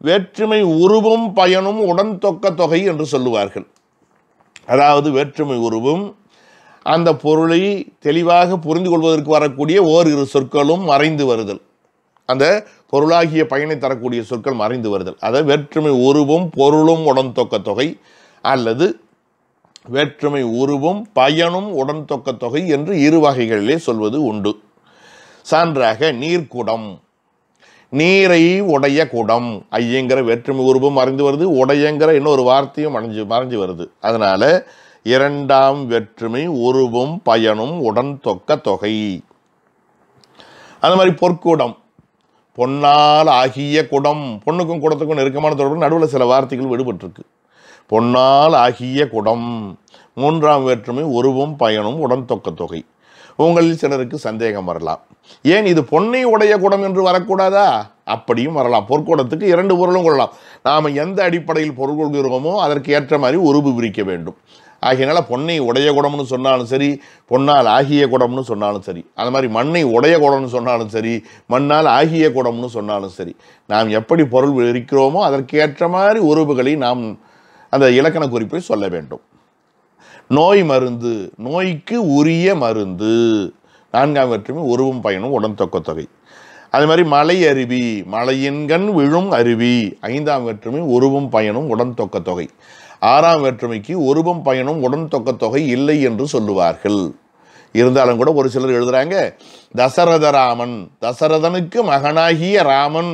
வேற்றுமை உருவும் பயனும் உடன் தொக்க தொகை என்று சொல்லுவார்கள் அதாவது வேற்றுமை உருவும் அந்த பொருளை தெளிவாக புரிந்து கொள்வதற்கு வரக்கூடிய ஓரிரு சொற்களும் மறைந்து வருதல் அந்த பொருளாகிய பயனை தரக்கூடிய சொற்கள் மறைந்து வருதல் அதை வேற்றுமை உருவும் பொருளும் உடன் தொக்க தொகை அல்லது வேற்றுமை உருவும் பயனும் உடன் தொக்க தொகை என்று இரு வகைகளிலே சொல்வது உண்டு சான்றாக நீர்க்குடம் நீரை உடைய குடம் ஐயங்கிற வேற்றுமை உருவம் மறைந்து வருது உடையங்கிற இன்னொரு வார்த்தையும் மறைஞ்சு மறைஞ்சு வருது அதனால் இரண்டாம் வெற்றுமை உருவும் பயனும் உடன் தொக்க தொகை அது மாதிரி பொற்குடம் பொன்னால் ஆகிய குடம் பொண்ணுக்கும் குடத்துக்கும் நெருக்கமான தொடர்பு நடுவில் சில வார்த்தைகள் விடுபட்டிருக்கு பொன்னால் ஆகிய குடம் மூன்றாம் வேற்றுமை உருவும் பயனும் உடன் தொக்க தொகை உங்களில் சிலருக்கு சந்தேகம் வரலாம் ஏன் இது பொன்னை உடைய குடம் என்று வரக்கூடாதா அப்படியும் வரலாம் பொற்குடத்துக்கு இரண்டு பொருளும் கொள்ளலாம் நாம் எந்த அடிப்படையில் பொருள் கொள்கிறோமோ அதற்கு ஏற்ற மாதிரி உருவு பிரிக்க வேண்டும் ஆகியனால பொன்னை உடைய குடம்னு சொன்னாலும் சரி பொன்னால் ஆகிய குடம்னு சொன்னாலும் சரி அந்த மாதிரி மண்ணை உடைய குடம்னு சொன்னாலும் சரி மண்ணால் ஆகிய குடம்னு சொன்னாலும் சரி நாம் எப்படி பொருள் இருக்கிறோமோ அதற்கேற்ற மாதிரி உறவுகளை நாம் அந்த இலக்கண குறிப்பை சொல்ல வேண்டும் நோய் மருந்து நோய்க்கு உரிய மருந்து நான்காம் வெற்றுமே உருவும் பயனும் உடன் தொக்க தொகை அது மாதிரி மலை அருவி மலையின்கண் விழும் அருவி ஐந்தாம் வெற்றுமை உருவும் பயனும் உடன் தொக்க தொகை ஆறாம் வேற்றுமைக்கு ஒருபம் பயனும் உடன் தொக்க தொகை இல்லை என்று சொல்லுவார்கள் இருந்தாலும் கூட ஒரு சிலர் எழுதுகிறாங்க தசரத ராமன் தசரதனுக்கு மகனாகிய ராமன்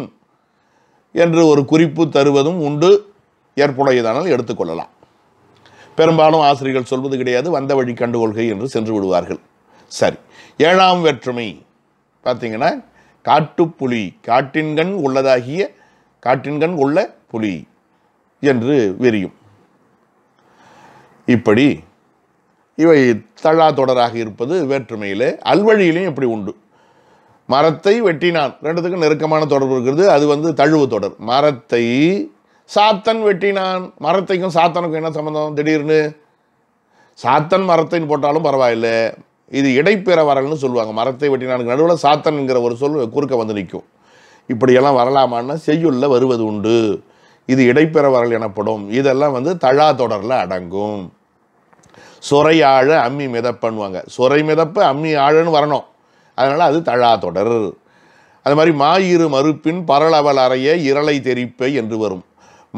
என்று ஒரு குறிப்பு தருவதும் உண்டு ஏற்புடையதானால் எடுத்துக்கொள்ளலாம் பெரும்பாலும் ஆசிரியர்கள் சொல்வது கிடையாது வந்த வழி கண்டுகொள்கை என்று சென்று விடுவார்கள் சரி ஏழாம் வேற்றுமை பார்த்தீங்கன்னா காட்டுப்புலி காட்டின்கண் உள்ளதாகிய காட்டின்கண் உள்ள புலி என்று விரியும் இப்படி இவை தழா தொடராக இருப்பது வேற்றுமையிலே அல்வழியிலையும் இப்படி உண்டு மரத்தை வெட்டினான் ரெண்டுத்துக்கும் நெருக்கமான தொடர்பு இருக்கிறது அது வந்து தழுவு தொடர் மரத்தை சாத்தன் வெட்டினான் மரத்தைக்கும் சாத்தனுக்கும் என்ன சம்மந்தம் திடீர்னு சாத்தன் மரத்தைன்னு போட்டாலும் பரவாயில்ல இது இடைப்பெற வரல்னு சொல்லுவாங்க மரத்தை வெட்டினானுக்கு நடுவில் சாத்தன்ங்கிற ஒரு சொல் குறுக்க வந்து நிற்கும் இப்படியெல்லாம் வரலாமான்னா செய்யுள்ள வருவது உண்டு இது இடைப்பெறவர்கள் எனப்படும் இதெல்லாம் வந்து தழா தொடரில் அடங்கும் சொறை ஆழ அம்மி மிதப்பண்ணுவாங்க சொரை மிதப்ப அம்மி ஆழன்னு வரணும் அதனால் அது தழா தொடர் அது மாதிரி மாயிரு மறுப்பின் பரளவல் அறைய இரலை தெரிப்பை என்று வரும்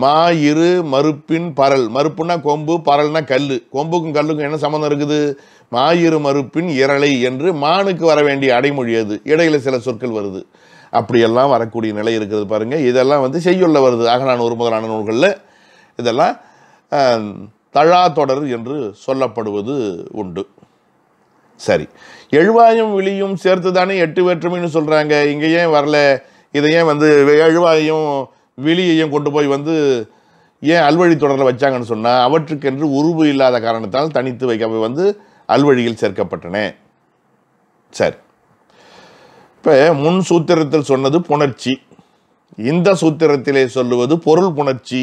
மாயிறு மறுப்பின் பரல் மறுப்புன்னா கொம்பு பரல்னா கல் கொம்புக்கும் கல்லுக்கும் என்ன சம்மந்தம் இருக்குது மாயிறு மறுப்பின் இரலை என்று மானுக்கு வர வேண்டிய அடைமொழி அது இடையில் சில சொற்கள் வருது அப்படியெல்லாம் வரக்கூடிய நிலை இருக்கிறது பாருங்கள் இதெல்லாம் வந்து செய்யுள்ள வருது அகநான் ஒரு முதலான நூல்களில் இதெல்லாம் தழா தொடர் என்று சொல்லப்படுவது உண்டு சரி எழுவாயும் விழியும் சேர்த்து தானே எட்டு வேற்றுமைன்னு சொல்கிறாங்க இங்கே ஏன் வரல இதை ஏன் வந்து எழுவாயும் விழியையும் கொண்டு போய் வந்து ஏன் அல்வழி தொடரில் வச்சாங்கன்னு சொன்னால் அவற்றுக்கென்று உருவு இல்லாத காரணத்தால் தனித்து வைக்க வந்து அல்வழியில் சேர்க்கப்பட்டன சரி இப்போ முன் சூத்திரத்தில் சொன்னது புணர்ச்சி இந்த சூத்திரத்திலே சொல்லுவது பொருள் புணர்ச்சி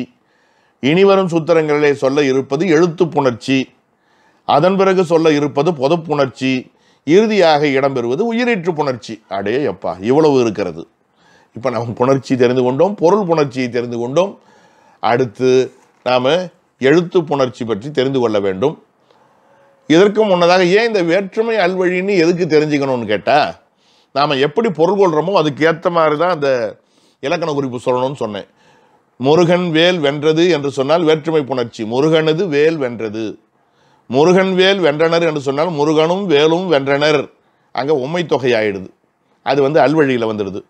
இனிவரும் சூத்திரங்களிலே சொல்ல இருப்பது எழுத்து புணர்ச்சி அதன் பிறகு சொல்ல இருப்பது புணர்ச்சி இறுதியாக இடம்பெறுவது உயிரீற்று புணர்ச்சி அடே எப்பா இவ்வளவு இருக்கிறது இப்போ நாம் புணர்ச்சி தெரிந்து கொண்டோம் பொருள் புணர்ச்சியை தெரிந்து கொண்டோம் அடுத்து நாம் எழுத்து புணர்ச்சி பற்றி தெரிந்து கொள்ள வேண்டும் இதற்கு முன்னதாக ஏன் இந்த வேற்றுமை அல்வழின்னு எதுக்கு தெரிஞ்சுக்கணும்னு கேட்டால் நாம் எப்படி பொருள் கொள்கிறோமோ அதுக்கு ஏற்ற மாதிரி தான் அந்த இலக்கண குறிப்பு சொல்லணும்னு சொன்னேன் முருகன் வேல் வென்றது என்று சொன்னால் வேற்றுமை புணர்ச்சி முருகனது வேல் வென்றது முருகன் வேல் வென்றனர் என்று சொன்னால் முருகனும் வேலும் வென்றனர் அங்கே உண்மை தொகை ஆயிடுது அது வந்து அல்வழியில் வந்துடுது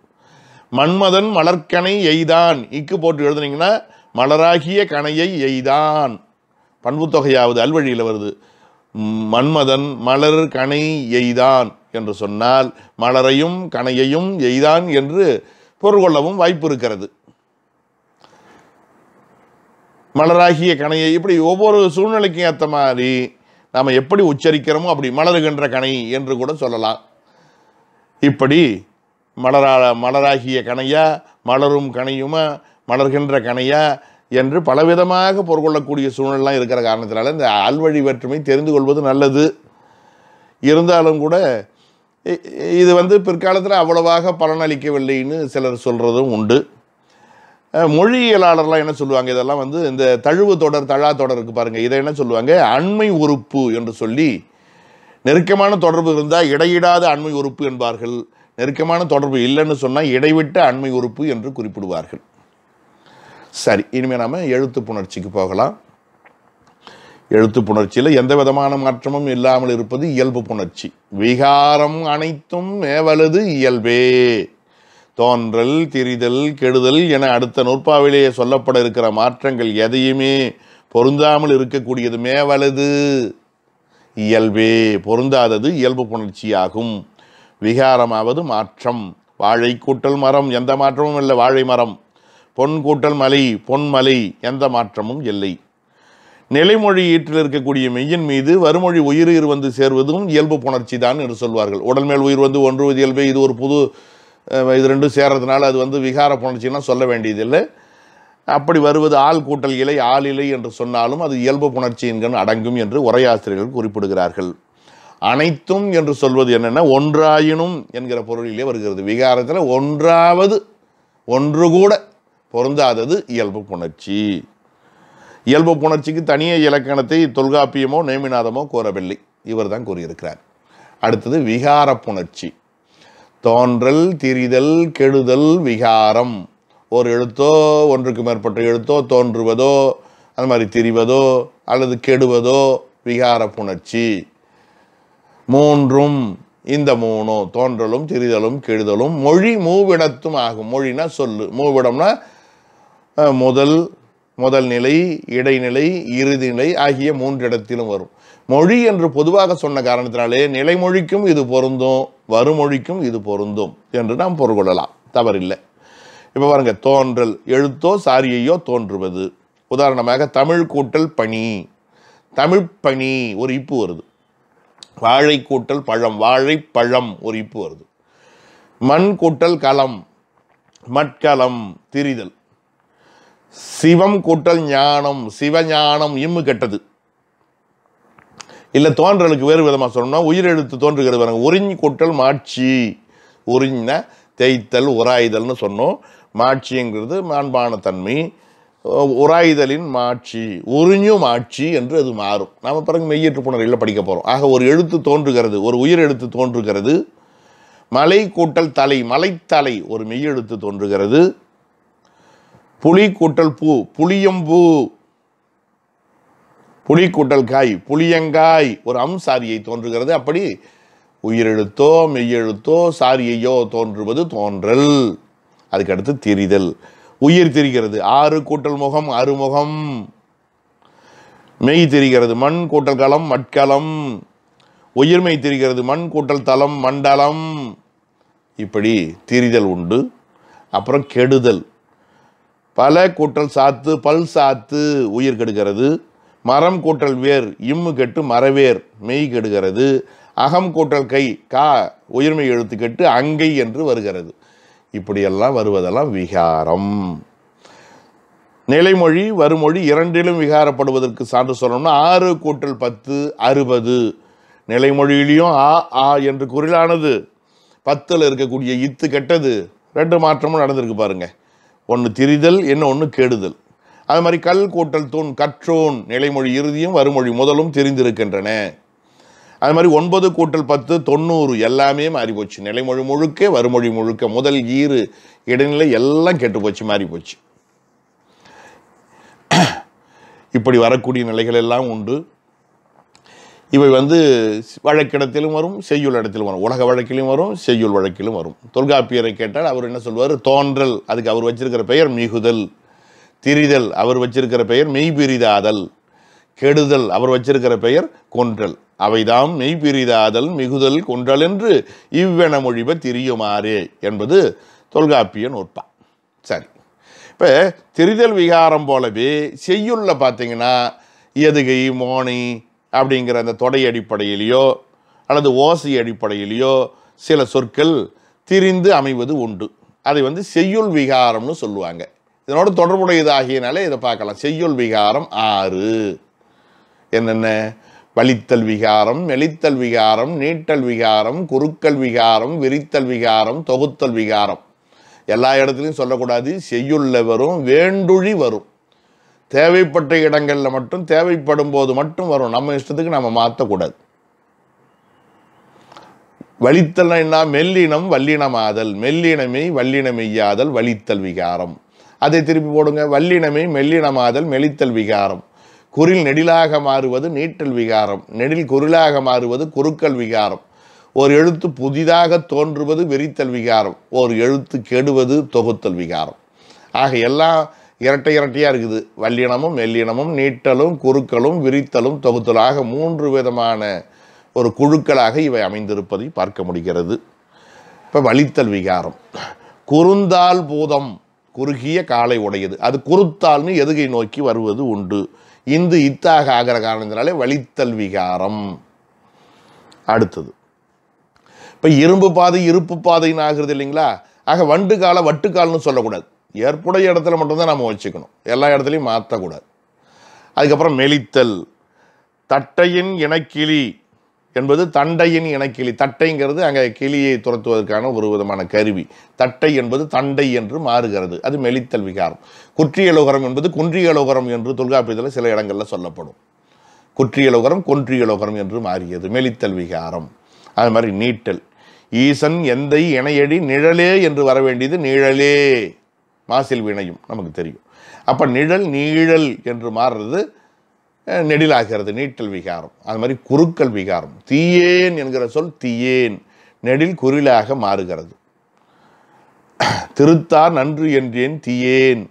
மன்மதன் மலர்கனை எய்தான் இக்கு போட்டு எழுதுனீங்கன்னா மலராகிய கனையை எய்தான் பண்புத்தொகையாவது அல்வழியில் வருது மன்மதன் மலர் கனை எய்தான் என்று சொன்னால் மலரையும் கனையையும் எய்தான் என்று பொருள் கொள்ளவும் வாய்ப்பு இருக்கிறது மலராகிய கனையை இப்படி ஒவ்வொரு சூழ்நிலைக்கும் ஏற்ற மாதிரி நாம் எப்படி உச்சரிக்கிறோமோ அப்படி மலருகின்ற கனை என்று கூட சொல்லலாம் இப்படி மலரா மலராகிய கனையா மலரும் கனையுமா மலர்கின்ற கனையா என்று பலவிதமாக பொருட்கொள்ளக்கூடிய சூழ்நிலாம் இருக்கிற காரணத்தினால இந்த அல்வழி வேற்றுமை தெரிந்து கொள்வது நல்லது இருந்தாலும் கூட இது வந்து பிற்காலத்தில் அவ்வளவாக பலனளிக்கவில்லைன்னு சிலர் சொல்கிறதும் உண்டு மொழியியலாளர்லாம் என்ன சொல்லுவாங்க இதெல்லாம் வந்து இந்த தழுவு தொடர் தழா தொடர் இருக்குது பாருங்கள் இதை என்ன சொல்லுவாங்க அண்மை உறுப்பு என்று சொல்லி நெருக்கமான தொடர்பு இருந்தால் இடையிடாத அண்மை உறுப்பு என்பார்கள் நெருக்கமான தொடர்பு இல்லைன்னு சொன்னால் இடைவிட்ட அண்மை உறுப்பு என்று குறிப்பிடுவார்கள் சரி இனிமேல் நாம் எழுத்து புணர்ச்சிக்கு போகலாம் எழுத்து புணர்ச்சியில் எந்த விதமான மாற்றமும் இல்லாமல் இருப்பது இயல்பு புணர்ச்சி விகாரம் அனைத்தும் மேவலது இயல்பே தோன்றல் திரிதல் கெடுதல் என அடுத்த நூற்பாவிலேயே சொல்லப்பட இருக்கிற மாற்றங்கள் எதையுமே பொருந்தாமல் இருக்கக்கூடியது மேவலது இயல்பே பொருந்தாதது இயல்பு புணர்ச்சியாகும் விகாரமாவது மாற்றம் வாழை கூட்டல் மரம் எந்த மாற்றமும் இல்லை வாழை மரம் பொன் கூட்டல் மலை பொன்மலை எந்த மாற்றமும் இல்லை நிலைமொழி ஈற்றில் இருக்கக்கூடிய மெய்யின் மீது வறுமொழி உயிரிர் வந்து சேர்வதும் இயல்பு புணர்ச்சி தான் என்று சொல்வார்கள் உடல் மேல் உயிர் வந்து ஒன்றுவது இயல்பு இது ஒரு புது இது ரெண்டும் சேர்றதுனால அது வந்து விகார புணர்ச்சின்னா சொல்ல வேண்டியதில்லை அப்படி வருவது ஆள் கூட்டல் இலை ஆள் இலை என்று சொன்னாலும் அது இயல்பு புணர்ச்சி என்கண் அடங்கும் என்று உரையாசிரியர்கள் குறிப்பிடுகிறார்கள் அனைத்தும் என்று சொல்வது என்னென்னா ஒன்றாயினும் என்கிற பொருளிலே வருகிறது விகாரத்தில் ஒன்றாவது ஒன்று கூட பொருந்தாதது இயல்பு புணர்ச்சி இயல்பு புணர்ச்சிக்கு தனியே இலக்கணத்தை தொல்காப்பியமோ நேமிநாதமோ கோரவில்லை இவர் தான் கூறியிருக்கிறார் அடுத்தது விகார புணர்ச்சி தோன்றல் திரிதல் கெடுதல் விகாரம் ஒரு எழுத்தோ ஒன்றுக்கு மேற்பட்ட எழுத்தோ தோன்றுவதோ அது மாதிரி திரிவதோ அல்லது கெடுவதோ விகார புணர்ச்சி மூன்றும் இந்த மூணும் தோன்றலும் திரிதலும் கெடுதலும் மொழி மூவிடத்தும் ஆகும் மொழினா சொல்லு மூவிடம்னா முதல் முதல் நிலை இடைநிலை இறுதிநிலை ஆகிய மூன்று இடத்திலும் வரும் மொழி என்று பொதுவாக சொன்ன காரணத்தினாலே நிலைமொழிக்கும் இது பொருந்தும் வறுமொழிக்கும் இது பொருந்தும் என்று நாம் பொருள் கொள்ளலாம் தவறில்லை இப்போ பாருங்க தோன்றல் எழுத்தோ சாரியையோ தோன்றுவது உதாரணமாக தமிழ் கூட்டல் பணி தமிழ் பணி ஒரு இப்பு வருது வாழை கூட்டல் பழம் வாழைப்பழம் ஒரு இப்பு வருது மண் கூட்டல் களம் மட்கலம் திரிதல் சிவம் கூட்டல் ஞானம் சிவஞானம் இம்மு கெட்டது இல்லை தோன்றலுக்கு வேறு விதமாக சொன்னோம்னா உயிர் எழுத்து தோன்றுகிறது பாருங்க உறிஞ்சு கூட்டல் மாட்சி உறிஞ்சின தேய்த்தல் உராய்தல்னு சொன்னோம் மாட்சிங்கிறது மாண்பான தன்மை உராய்தலின் மாட்சி உறிஞ்சும் ஆட்சி என்று அது மாறும் நாம் பிறகு மெய்யற்று புணர்களில் படிக்க போகிறோம் ஆக ஒரு எழுத்து தோன்றுகிறது ஒரு உயிர் எழுத்து தோன்றுகிறது மலை கூட்டல் தலை மலைத்தலை ஒரு மெய்யெழுத்து தோன்றுகிறது புளி கூட்டல் பூ புளியம்பூ புளி கூட்டல் காய் புளியங்காய் ஒரு அம் சாரியை தோன்றுகிறது அப்படி உயிரெழுத்தோ மெய்யெழுத்தோ சாரியையோ தோன்றுவது தோன்றல் அதுக்கடுத்து திரிதல் உயிர் திரிகிறது ஆறு கூட்டல் முகம் அறுமுகம் மெய் திரிகிறது மண் கூட்டல் களம் மட்களம் உயிர்மை திரிகிறது மண் கூட்டல் தளம் மண்டலம் இப்படி திரிதல் உண்டு அப்புறம் கெடுதல் பல கூட்டல் சாத்து பல் சாத்து உயிர் கெடுக்கிறது மரம் கூட்டல் வேர் இம்மு கெட்டு மரவேர் மெய் கெடுகிறது அகம் கூட்டல் கை கா உயிர்மை எழுத்து கெட்டு அங்கை என்று வருகிறது இப்படியெல்லாம் வருவதெல்லாம் விகாரம் நிலைமொழி வருமொழி இரண்டிலும் விகாரப்படுவதற்கு சான்று சொல்லணும்னா ஆறு கூட்டல் பத்து அறுபது நிலைமொழியிலையும் ஆ ஆ என்று குரலானது பத்தில் இருக்கக்கூடிய இத்து கெட்டது ரெண்டு மாற்றமும் நடந்திருக்கு பாருங்கள் ஒன்று திரிதல் என்ன ஒன்று கெடுதல் அது மாதிரி கல் கூட்டல் தூண் கற்றோன் நிலைமொழி இறுதியும் வருமொழி முதலும் தெரிந்திருக்கின்றன அது மாதிரி ஒன்பது கூட்டல் பத்து தொண்ணூறு எல்லாமே மாறி போச்சு நிலைமொழி முழுக்க வருமொழி முழுக்க முதல் ஈறு இடைநிலை எல்லாம் கெட்டு போச்சு மாறி போச்சு இப்படி வரக்கூடிய நிலைகள் எல்லாம் உண்டு இவை வந்து வழக்கிடத்திலும் வரும் செய்யுள் இடத்திலும் வரும் உலக வழக்கிலும் வரும் செய்யுள் வழக்கிலும் வரும் தொல்காப்பியரை கேட்டால் அவர் என்ன சொல்வார் தோன்றல் அதுக்கு அவர் வச்சிருக்கிற பெயர் மிகுதல் திரிதல் அவர் வச்சிருக்கிற பெயர் மெய்பிரிதாதல் கெடுதல் அவர் வச்சிருக்கிற பெயர் கொன்றல் அவைதாம் மெய்பிரிதாதல் மிகுதல் கொன்றல் என்று இவ்வென மொழிப திரியுமாறே என்பது தொல்காப்பிய நோட்பா சரி இப்போ திரிதல் விகாரம் போலவே செய்யுள்ள பார்த்தீங்கன்னா எதுகை மோனி அப்படிங்கிற அந்த தொடை அடிப்படையிலேயோ அல்லது ஓசை அடிப்படையிலேயோ சில சொற்கள் திரிந்து அமைவது உண்டு அதை வந்து செய்யுள் விகாரம்னு சொல்லுவாங்க இதனோட தொடர்புடையதாகியனாலே இதை பார்க்கலாம் செய்யுள் விகாரம் ஆறு என்னென்ன வலித்தல் விகாரம் மெலித்தல் விகாரம் நீட்டல் விகாரம் குறுக்கல் விகாரம் விரித்தல் விகாரம் தொகுத்தல் விகாரம் எல்லா இடத்துலையும் சொல்லக்கூடாது செய்யுள்ள வரும் வேண்டுழி வரும் தேவைப்பட்ட இடங்களில் மட்டும் தேவைப்படும் போது மட்டும் வரும் நம்ம இஷ்டத்துக்கு நம்ம மாற்றக்கூடாது என்ன மெல்லினம் வல்லினமாதல் மெல்லினமே வல்லினமெய்யாதல் வலித்தல் விகாரம் அதை திருப்பி போடுங்க வல்லினமே மெல்லினமாதல் மெலித்தல் விகாரம் குரில் நெடிலாக மாறுவது நீட்டல் விகாரம் நெடில் குரிலாக மாறுவது குறுக்கல் விகாரம் ஒரு எழுத்து புதிதாக தோன்றுவது வெறித்தல் விகாரம் ஒரு எழுத்து கெடுவது தொகுத்தல் விகாரம் ஆக எல்லாம் இரட்டை இரட்டையாக இருக்குது வல்லினமும் மெல்லினமும் நீட்டலும் குறுக்களும் விரித்தலும் தொகுத்தலாக மூன்று விதமான ஒரு குழுக்களாக இவை அமைந்திருப்பதை பார்க்க முடிகிறது இப்போ வலித்தல் விகாரம் குறுந்தால் பூதம் குறுகிய காலை உடையது அது குறுத்தால்னு எதுகை நோக்கி வருவது உண்டு இந்து இத்தாக ஆகிற காரணத்தினாலே வலித்தல் விகாரம் அடுத்தது இப்போ இரும்பு பாதை இருப்பு பாதைன்னு ஆகிறது இல்லைங்களா ஆக காலை வட்டுக்கால்னு சொல்லக்கூடாது ஏற்புடைய இடத்துல மட்டும்தான் நம்ம வச்சுக்கணும் எல்லா இடத்துலையும் மாற்றக்கூடாது அதுக்கப்புறம் மெலித்தல் தட்டையின் இணக்கிளி என்பது தண்டையின் இணக்கிளி தட்டைங்கிறது அங்கே கிளியை துரத்துவதற்கான ஒரு விதமான கருவி தட்டை என்பது தண்டை என்று மாறுகிறது அது மெலித்தல் விகாரம் குற்றியலோகரம் என்பது குன்றியலோகரம் என்று தொல்காப்பியத்தில் சில இடங்களில் சொல்லப்படும் குற்றியலோகரம் குன்றியலோகரம் என்று மாறியது மெலித்தல் விகாரம் அது மாதிரி நீட்டல் ஈசன் எந்தை இணையடி நிழலே என்று வர வேண்டியது நிழலே மாசில் வினையும் நமக்கு தெரியும் அப்போ நிழல் நீழல் என்று மாறுறது நெடிலாகிறது நீட்டல் விகாரம் அது மாதிரி குறுக்கல் விகாரம் தீயேன் என்கிற சொல் தீயேன் நெடில் குரிலாக மாறுகிறது திருத்தா நன்று என்றேன் தீயேன்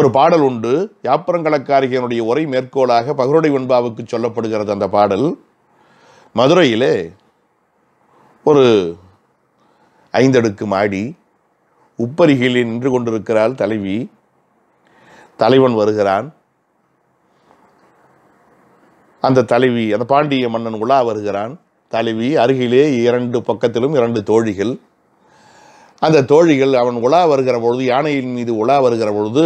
ஒரு பாடல் உண்டு யாப்பரங்கலக்காரிகனுடைய உரை மேற்கோளாக பகருடை வெண்பாவுக்கு சொல்லப்படுகிறது அந்த பாடல் மதுரையிலே ஒரு ஐந்தடுக்கு மாடி உப்பருகிலே நின்று கொண்டிருக்கிறாள் தலைவி தலைவன் வருகிறான் அந்த தலைவி அந்த பாண்டிய மன்னன் உலா வருகிறான் தலைவி அருகிலே இரண்டு பக்கத்திலும் இரண்டு தோழிகள் அந்த தோழிகள் அவன் உலா வருகிற பொழுது யானையின் மீது உலா வருகிற பொழுது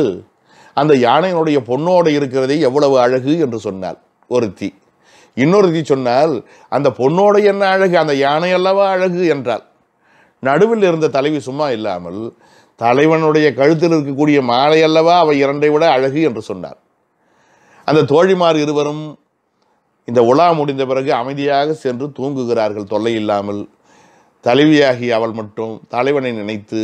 அந்த யானையினுடைய பொண்ணோடு இருக்கிறதே எவ்வளவு அழகு என்று சொன்னாள் ஒருத்தி இன்னொருத்தி சொன்னால் அந்த பொண்ணோடு என்ன அழகு அந்த யானை அல்லவா அழகு என்றாள் நடுவில் இருந்த தலைவி சும்மா இல்லாமல் தலைவனுடைய கழுத்தில் இருக்கக்கூடிய மாலை அல்லவா அவை இரண்டை விட அழகு என்று சொன்னார் அந்த தோழிமார் இருவரும் இந்த உலா முடிந்த பிறகு அமைதியாக சென்று தூங்குகிறார்கள் தொல்லை இல்லாமல் தலைவியாகி அவள் மட்டும் தலைவனை நினைத்து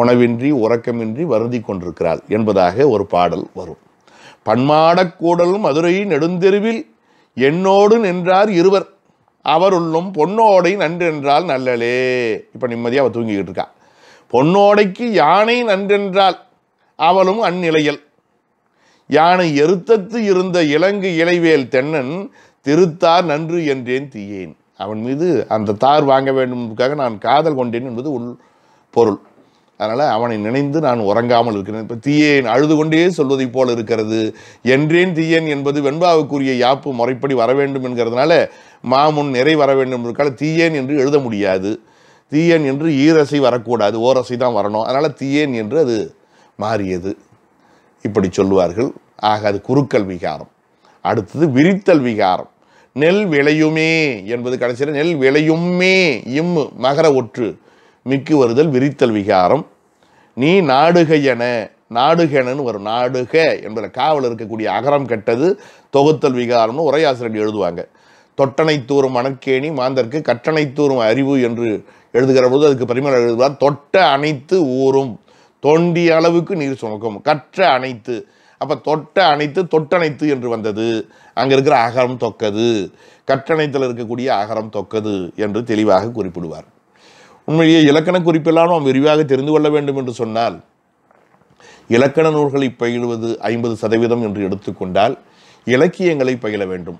உணவின்றி உறக்கமின்றி வருந்தி கொண்டிருக்கிறாள் என்பதாக ஒரு பாடல் வரும் பன்மாடக்கூடலும் மதுரையின் நெடுந்தெருவில் என்னோடு நின்றார் இருவர் அவருள்ளும் பொன்னோடை நன்றென்றால் நல்லலே இப்போ நிம்மதியாக அவள் தூங்கிக்கிட்டு இருக்கா பொன்னோடைக்கு யானை நன்றென்றால் அவளும் அந்நிலையல் யானை எருத்தத்து இருந்த இலங்கு இளைவேல் தென்னன் திருத்தார் நன்று என்றேன் தீயேன் அவன் மீது அந்த தார் வாங்க வேண்டும்க்காக நான் காதல் கொண்டேன் என்பது உள் பொருள் அதனால் அவனை நினைந்து நான் உறங்காமல் இருக்கிறேன் இப்போ தீயேன் அழுது கொண்டே சொல்வதைப் போல் இருக்கிறது என்றேன் தீயேன் என்பது வெண்பாவுக்குரிய யாப்பு முறைப்படி வர வேண்டும் என்கிறதுனால மாமுன் நிறை வர வேண்டும் என்றால் தீயேன் என்று எழுத முடியாது தீயன் என்று ஈரசை வரக்கூடாது ஓரசை தான் வரணும் அதனால் தீயேன் என்று அது மாறியது இப்படி சொல்லுவார்கள் ஆக அது குறுக்கல் விகாரம் அடுத்தது விரித்தல் விகாரம் நெல் விளையுமே என்பது கடைசியில் நெல் விளையுமே இம் மகர ஒற்று மிக்கு வருதல் விரித்தல் விகாரம் நீ நாடுக என நாடுகனன்னு வரும் நாடுக என்பதில் காவல் இருக்கக்கூடிய அகரம் கெட்டது தொகுத்தல் விகாரம்னு உரையாசிரியர் எழுதுவாங்க தொட்டனை தூரும் மணக்கேணி மாந்தர்க்கு கற்றனை தூரும் அறிவு என்று எழுதுகிற போது அதுக்கு பரிமாற எழுதுவார் தொட்ட அனைத்து ஊரும் தோண்டிய அளவுக்கு நீர் சுமக்கும் கற்ற அனைத்து அப்போ தொட்ட அனைத்து தொட்டணைத்து என்று வந்தது அங்கே இருக்கிற அகரம் தொக்கது கற்றணைத்தில் இருக்கக்கூடிய அகரம் தொக்கது என்று தெளிவாக குறிப்பிடுவார் உண்மையிலேயே இலக்கண குறிப்பெல்லாம் நாம் விரிவாக தெரிந்து கொள்ள வேண்டும் என்று சொன்னால் இலக்கண நூல்களை பயிலுவது ஐம்பது சதவீதம் என்று எடுத்துக்கொண்டால் இலக்கியங்களை பயில வேண்டும்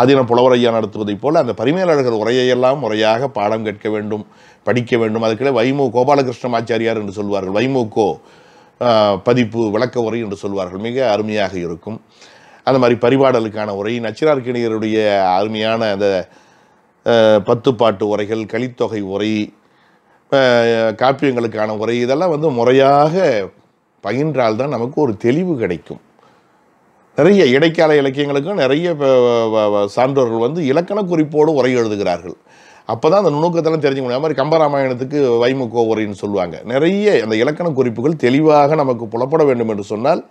ஆதின புலவர் ஐயா நடத்துவதைப் போல் அந்த பரிமையாளர்கள் உரையையெல்லாம் முறையாக பாடம் கேட்க வேண்டும் படிக்க வேண்டும் அதுக்கிடையே வைமு கோபாலகிருஷ்ணமாச்சாரியார் என்று சொல்வார்கள் வைமுகோ பதிப்பு விளக்க உரை என்று சொல்வார்கள் மிக அருமையாக இருக்கும் அந்த மாதிரி பரிபாடலுக்கான உரை நச்சினார்கிணியருடைய அருமையான அந்த பத்து பாட்டு உரைகள் கலித்தொகை உரை காப்பியங்களுக்கான உரை இதெல்லாம் வந்து முறையாக பயின்றால்தான் நமக்கு ஒரு தெளிவு கிடைக்கும் நிறைய இடைக்கால இலக்கியங்களுக்கும் நிறைய சான்றோர்கள் வந்து இலக்கண குறிப்போடு உரை எழுதுகிறார்கள் அப்போ தான் அந்த நுணுக்கத்தெல்லாம் தெரிஞ்சுக்க முடியும் மாதிரி கம்பராமாயணத்துக்கு வைமுகோ உரைன்னு சொல்லுவாங்க நிறைய அந்த இலக்கண குறிப்புகள் தெளிவாக நமக்கு புலப்பட வேண்டும் என்று சொன்னால்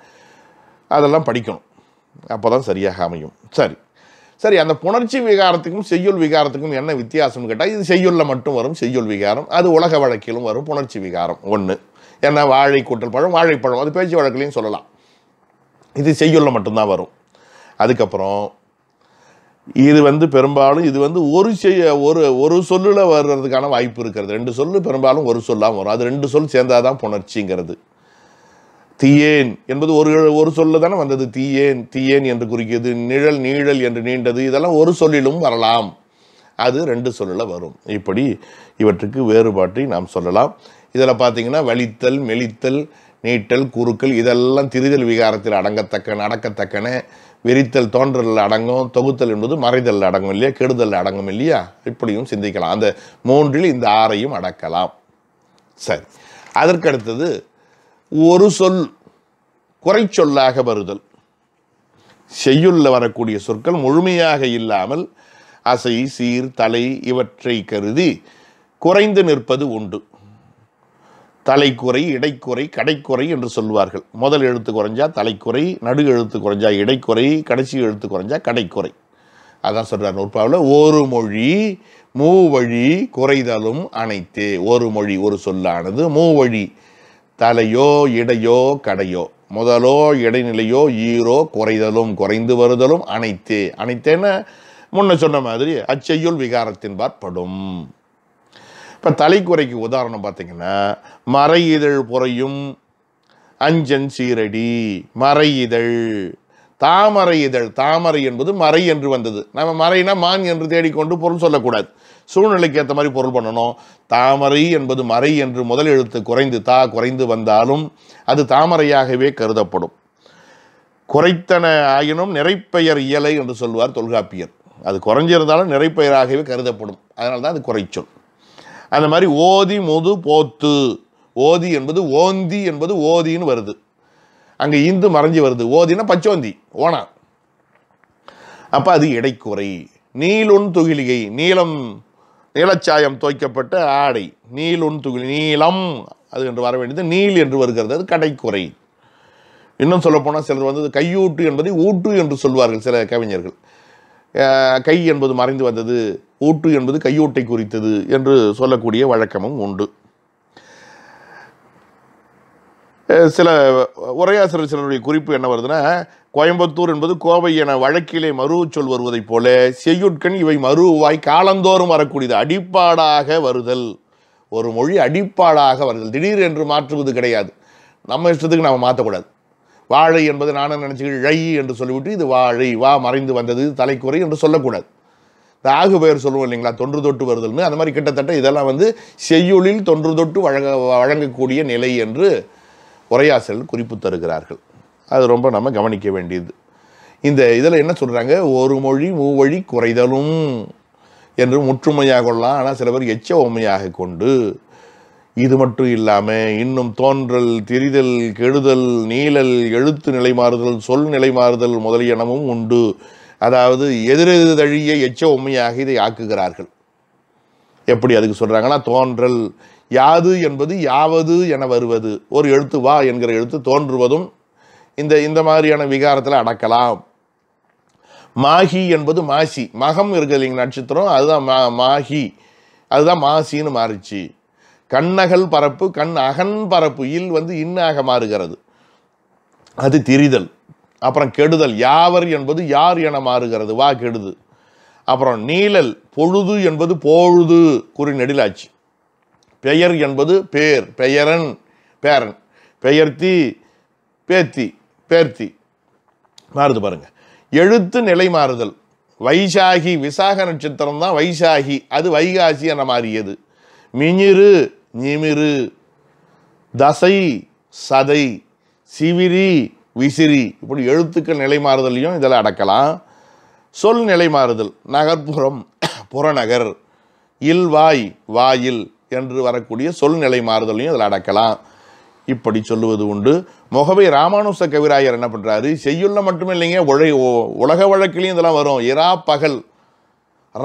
அதெல்லாம் படிக்கணும் அப்போ தான் சரியாக அமையும் சரி சரி அந்த புணர்ச்சி விகாரத்துக்கும் செய்யுள் விகாரத்துக்கும் என்ன வித்தியாசம்னு கேட்டால் இது செய்யுளில் மட்டும் வரும் செய்யுள் விகாரம் அது உலக வழக்கிலும் வரும் புணர்ச்சி விகாரம் ஒன்று ஏன்னா வாழை கூட்டல் பழம் வாழைப்பழம் அது பேச்சு வழக்கிலையும் சொல்லலாம் இது செய்யுள்ள மட்டும்தான் வரும் அதுக்கப்புறம் இது வந்து பெரும்பாலும் இது வந்து ஒரு செய்ய ஒரு ஒரு சொல்லில் வர்றதுக்கான வாய்ப்பு இருக்கிறது ரெண்டு சொல்லு பெரும்பாலும் ஒரு சொல்லாமல் வரும் அது ரெண்டு சொல் சேர்ந்தாதான் புணர்ச்சிங்கிறது தீயேன் என்பது ஒரு ஒரு சொல்ல தானே வந்தது தீயேன் தீயேன் என்று குறிக்கிறது நிழல் நீழல் என்று நீண்டது இதெல்லாம் ஒரு சொல்லிலும் வரலாம் அது ரெண்டு சொல்லில் வரும் இப்படி இவற்றுக்கு வேறுபாட்டை நாம் சொல்லலாம் இதில் பார்த்தீங்கன்னா வலித்தல் மெலித்தல் நீட்டல் குறுக்கள் இதெல்லாம் திரிதல் விகாரத்தில் அடங்கத்தக்கன அடக்கத்தக்கன விரித்தல் தோன்றல் அடங்கும் தொகுத்தல் என்பது மறைதல் அடங்கும் இல்லையா கெடுதல் அடங்கும் இல்லையா இப்படியும் சிந்திக்கலாம் அந்த மூன்றில் இந்த ஆறையும் அடக்கலாம் சரி அதற்கடுத்தது ஒரு சொல் குறை சொல்லாக வருதல் செய்யுள்ள வரக்கூடிய சொற்கள் முழுமையாக இல்லாமல் அசை சீர் தலை இவற்றை கருதி குறைந்து நிற்பது உண்டு தலைக்குறை இடைக்குறை கடைக்குறை என்று சொல்வார்கள் முதல் எழுத்து குறைஞ்சா தலைக்குறை நடு எழுத்து குறைஞ்சா இடைக்குறை கடைசி எழுத்து குறைஞ்சா கடைக்குறை அதான் சொல்கிறார் நூற்பாவில் ஒரு மொழி மூவழி குறைதலும் அனைத்து ஒரு மொழி ஒரு சொல்லானது மூவழி தலையோ இடையோ கடையோ முதலோ இடைநிலையோ ஈரோ குறைதலும் குறைந்து வருதலும் அனைத்து அனைத்தேன்னு முன்ன சொன்ன மாதிரி அச்செய்யுள் விகாரத்தின்பாற்படும் இப்போ தலைக்குறைக்கு உதாரணம் பார்த்திங்கன்னா இதழ் புறையும் அஞ்சன் சீரடி மறை இதழ் தாமரை இதழ் தாமரை என்பது மறை என்று வந்தது நம்ம மறைனா மான் என்று தேடிக்கொண்டு பொருள் சொல்லக்கூடாது சூழ்நிலைக்கு ஏற்ற மாதிரி பொருள் பண்ணணும் தாமரை என்பது மறை என்று முதல் எழுத்து குறைந்து தா குறைந்து வந்தாலும் அது தாமரையாகவே கருதப்படும் குறைத்தன ஆயினும் நிறைப்பெயர் இயலை என்று சொல்வார் தொல்காப்பியர் அது குறைஞ்சிருந்தாலும் நிறைப்பெயராகவே கருதப்படும் அதனால்தான் தான் அது குறைச்சொல் அந்த மாதிரி ஓதி முது போத்து ஓதி என்பது ஓந்தி என்பது ஓதின்னு வருது அங்கே இந்து மறைஞ்சி வருது ஓதினா பச்சோந்தி ஓனா அப்போ அது இடைக்குறை நீலுண் துகிலிகை நீளம் நீலச்சாயம் துவைக்கப்பட்ட ஆடை நீலுண் துகிலி நீளம் அது என்று வர வேண்டியது நீல் என்று வருகிறது அது கடைக்குறை இன்னும் சொல்லப்போனால் சிலர் வந்து கையூட்டு என்பதை ஊட்டு என்று சொல்வார்கள் சில கவிஞர்கள் கை என்பது மறைந்து வந்தது ஓட்டு என்பது கையோட்டை குறித்தது என்று சொல்லக்கூடிய வழக்கமும் உண்டு சில உரையாசிரியர் சிலருடைய குறிப்பு என்ன வருதுன்னா கோயம்புத்தூர் என்பது கோவை என வழக்கிலே மறு சொல் வருவதைப் போல செய்யுட்கண் இவை மறுவாய் காலந்தோறும் வரக்கூடியது அடிப்பாடாக வருதல் ஒரு மொழி அடிப்பாடாக வருதல் திடீர் என்று மாற்றுவது கிடையாது நம்ம இஷ்டத்துக்கு நாம் மாற்றக்கூடாது வாழை என்பது நானும் நினச்சிக்கிட்டு ழை என்று சொல்லிவிட்டு இது வாழை வா மறைந்து வந்தது தலைக்குறை என்று சொல்லக்கூடாது ராகு பெயர் சொல்லுவோம் இல்லைங்களா தொன்று தொட்டு வருதல்னு அந்த மாதிரி கிட்டத்தட்ட இதெல்லாம் வந்து செய்யுளில் தொன்று தொட்டு வழங்க வழங்கக்கூடிய நிலை என்று உரையாசல் குறிப்பு தருகிறார்கள் அது ரொம்ப நம்ம கவனிக்க வேண்டியது இந்த இதில் என்ன சொல்கிறாங்க ஒரு மொழி மூவழி குறைதலும் என்று முற்றுமையாக கொள்ளலாம் ஆனால் சில பேர் எச்ச உண்மையாக கொண்டு இது மட்டும் இல்லாமல் இன்னும் தோன்றல் திரிதல் கெடுதல் நீளல் எழுத்து நிலை மாறுதல் சொல் நிலை மாறுதல் முதலியனமும் உண்டு அதாவது எதிரெதிர்தழிய எச்ச உண்மையாக இதை ஆக்குகிறார்கள் எப்படி அதுக்கு சொல்கிறாங்கன்னா தோன்றல் யாது என்பது யாவது என வருவது ஒரு எழுத்து வா என்கிற எழுத்து தோன்றுவதும் இந்த இந்த மாதிரியான விகாரத்தில் அடக்கலாம் மாஹி என்பது மாசி மகம் இருக்குது இல்லைங்க நட்சத்திரம் அதுதான் மா மாஹி அதுதான் மாசின்னு மாறிச்சு கண்ணகல் பரப்பு கண் அகன் பரப்பு இல் வந்து இன்னாக மாறுகிறது அது திரிதல் அப்புறம் கெடுதல் யாவர் என்பது யார் என மாறுகிறது வா கெடுது அப்புறம் நீழல் பொழுது என்பது பொழுது குறி நெடிலாச்சு பெயர் என்பது பேர் பெயரன் பேரன் பெயர்த்தி பேத்தி பேர்த்தி மாறுது பாருங்க எழுத்து நிலை மாறுதல் வைசாகி விசாக நட்சத்திரம் தான் வைசாகி அது வைகாசி என மாறியது மிஞ்சிறு நிமிரு தசை சதை சிவிரி விசிறி இப்படி எழுத்துக்கள் நிலை மாறுதலையும் இதில் அடக்கலாம் சொல் நிலை மாறுதல் நகர்ப்புறம் புறநகர் இல்வாய் வாயில் என்று வரக்கூடிய சொல் நிலை மாறுதலையும் இதில் அடக்கலாம் இப்படி சொல்லுவது உண்டு முகவை ராமானுச கவிராயர் என்ன பண்ணுறாரு செய்யுள்ள மட்டுமே இல்லைங்க உழை உலக வழக்கிலையும் இதெல்லாம் வரும் இரா பகல்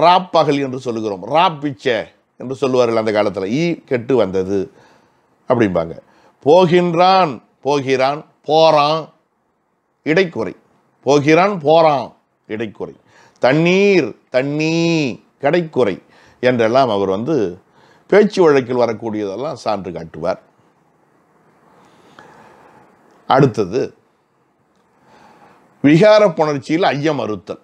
ராப் பகல் என்று சொல்லுகிறோம் ராப் பிச்சை என்று சொல்லுவார்கள் அந்த காலத்தில் ஈ கெட்டு வந்தது அப்படிம்பாங்க போகின்றான் போகிறான் போகிறான் இடைக்குறை போகிறான் போகிறான் இடைக்குறை தண்ணீர் தண்ணி கடைக்குறை என்றெல்லாம் அவர் வந்து பேச்சு வழக்கில் வரக்கூடியதெல்லாம் சான்று காட்டுவார் அடுத்தது விகார புணர்ச்சியில் ஐயம் அறுத்தல்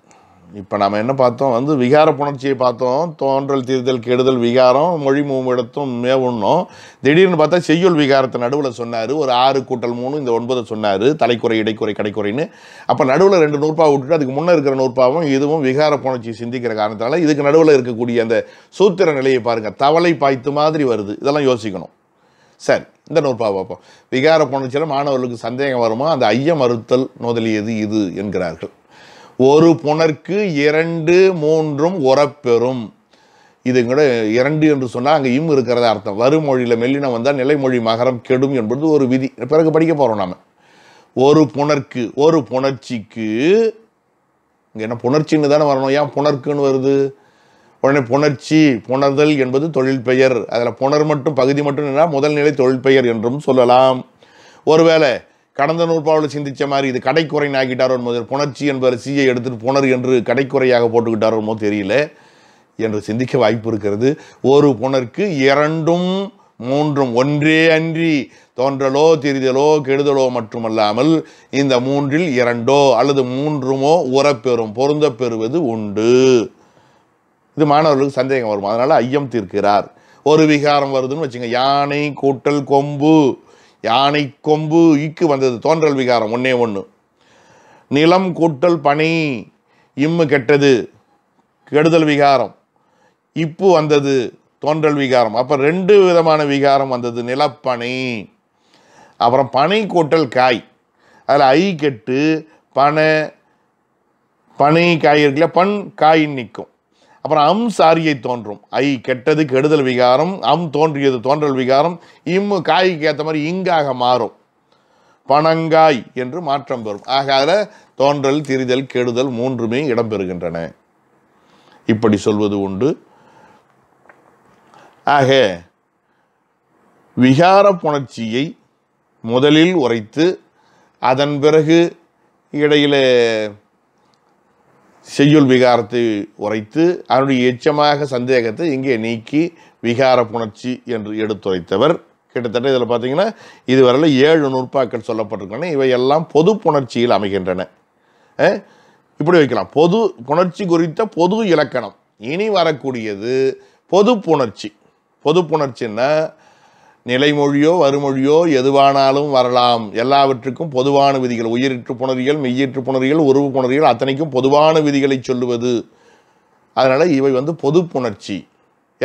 இப்போ நாம் என்ன பார்த்தோம் வந்து விகார புணர்ச்சியை பார்த்தோம் தோன்றல் தீர்தல் கெடுதல் விகாரம் மொழி மூமிடத்தும் ஒன்றும் திடீர்னு பார்த்தா செய்யுள் விகாரத்தை நடுவில் சொன்னார் ஒரு ஆறு கூட்டல் மூணு இந்த ஒன்பதை சொன்னார் தலைக்குறை இடைக்குறை கடைக்குறைன்னு அப்போ நடுவில் ரெண்டு நூற்பா விட்டுட்டு அதுக்கு முன்னே இருக்கிற நூற்பாவும் இதுவும் விகார புணர்ச்சி சிந்திக்கிற காரணத்தினால இதுக்கு நடுவில் இருக்கக்கூடிய அந்த சூத்திர நிலையை பாருங்கள் தவளை பாய்த்து மாதிரி வருது இதெல்லாம் யோசிக்கணும் சரி இந்த நூற்பா பார்ப்போம் விகார புணர்ச்சியில் மாணவர்களுக்கு சந்தேகம் வருமா அந்த ஐய மறுத்தல் நோதலியது இது என்கிறார்கள் ஒரு புணர்க்கு இரண்டு மூன்றும் உரப்பெறும் இது கூட இரண்டு என்று சொன்னால் அங்கே இம் இருக்கிறத அர்த்தம் வருமொழியில் மெல்லினம் வந்தால் நிலைமொழி மகரம் கெடும் என்பது ஒரு விதி பிறகு படிக்க போகிறோம் நாம் ஒரு புணர்க்கு ஒரு புணர்ச்சிக்கு இங்கே என்ன புணர்ச்சின்னு தானே வரணும் ஏன் புணர்க்குன்னு வருது உடனே புணர்ச்சி புணர்தல் என்பது தொழில் பெயர் அதில் புணர் மட்டும் பகுதி மட்டும் என்ன முதல்நிலை தொழில் பெயர் என்றும் சொல்லலாம் ஒருவேளை கடந்த நூற்பாவில் சிந்தித்த மாதிரி இது கடைக்குறைன்னு ஆக்கிட்டாரோ முதல் புணர்ச்சி என்பது சீயை எடுத்துகிட்டு புணர் என்று கடைக்குறையாக போட்டுக்கிட்டாரோ என்னமோ தெரியல என்று சிந்திக்க வாய்ப்பு இருக்கிறது ஒரு புணர்க்கு இரண்டும் மூன்றும் ஒன்றே அன்றி தோன்றலோ தெரிதலோ கெடுதலோ மட்டுமல்லாமல் இந்த மூன்றில் இரண்டோ அல்லது மூன்றுமோ உரப்பெறும் பொருந்த பெறுவது உண்டு இது மாணவர்களுக்கு சந்தேகம் வரும் அதனால் ஐயம் தீர்க்கிறார் ஒரு விகாரம் வருதுன்னு வச்சுங்க யானை கூட்டல் கொம்பு யானை கொம்பு இக்கு வந்தது தோன்றல் விகாரம் ஒன்றே ஒன்று நிலம் கூட்டல் பனி இம்மு கெட்டது கெடுதல் விகாரம் இப்பு வந்தது தோன்றல் விகாரம் அப்போ ரெண்டு விதமான விகாரம் வந்தது நிலப்பனை அப்புறம் பனை கூட்டல் காய் அதில் ஐ கெட்டு பனை பனை காய் இருக்குல்ல பண் காய் நிற்கும் அப்புறம் அம் சாரியை தோன்றும் ஐ கெட்டது கெடுதல் விகாரம் அம் தோன்றியது தோன்றல் விகாரம் இம் காய்க்கு ஏற்ற மாதிரி இங்காக மாறும் பணங்காய் என்று மாற்றம் பெறும் ஆக அதில் தோன்றல் திரிதல் கெடுதல் மூன்றுமே இடம்பெறுகின்றன இப்படி சொல்வது உண்டு ஆக விகார புணர்ச்சியை முதலில் உரைத்து அதன் பிறகு இடையிலே செய்யுள் விகாரத்தை உரைத்து அதனுடைய எச்சமாக சந்தேகத்தை இங்கே நீக்கி விகார புணர்ச்சி என்று எடுத்துரைத்தவர் கிட்டத்தட்ட இதில் பார்த்தீங்கன்னா இதுவரையில் ஏழு நுட்பாக்கள் சொல்லப்பட்டிருக்கின்றன இவையெல்லாம் பொது புணர்ச்சியில் அமைகின்றன இப்படி வைக்கலாம் பொது புணர்ச்சி குறித்த பொது இலக்கணம் இனி வரக்கூடியது பொது புணர்ச்சி பொது புணர்ச்சின்னா நிலைமொழியோ வறுமொழியோ எதுவானாலும் வரலாம் எல்லாவற்றுக்கும் பொதுவான விதிகள் உயிரிற்று புணரியல் மெய்யிற்று புணரியல் உருவு புணரியல் அத்தனைக்கும் பொதுவான விதிகளை சொல்லுவது அதனால் இவை வந்து பொது புணர்ச்சி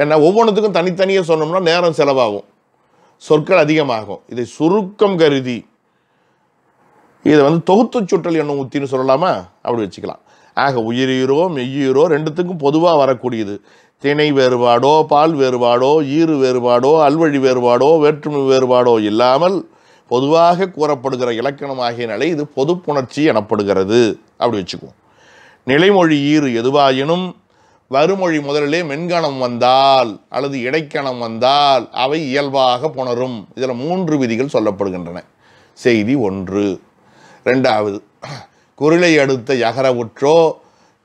ஏன்னா ஒவ்வொன்றுத்துக்கும் தனித்தனியாக சொன்னோம்னா நேரம் செலவாகும் சொற்கள் அதிகமாகும் இதை சுருக்கம் கருதி இதை வந்து தொகுத்து சுற்றல் என்னும் உத்தின்னு சொல்லலாமா அப்படி வச்சுக்கலாம் ஆக உயிரீரோ மெய்யீரோ ரெண்டுத்துக்கும் பொதுவாக வரக்கூடியது திணை வேறுபாடோ பால் வேறுபாடோ ஈறு வேறுபாடோ அல்வழி வேறுபாடோ வேற்றுமை வேறுபாடோ இல்லாமல் பொதுவாக கூறப்படுகிற இலக்கணமாகிய நிலை இது பொதுப்புணர்ச்சி எனப்படுகிறது அப்படி வச்சுக்குவோம் நிலைமொழி ஈறு எதுவாயினும் வருமொழி முதலிலே மென்கணம் வந்தால் அல்லது இடைக்கணம் வந்தால் அவை இயல்பாக புணரும் இதில் மூன்று விதிகள் சொல்லப்படுகின்றன செய்தி ஒன்று ரெண்டாவது குரலை அடுத்த யகரவுற்றோ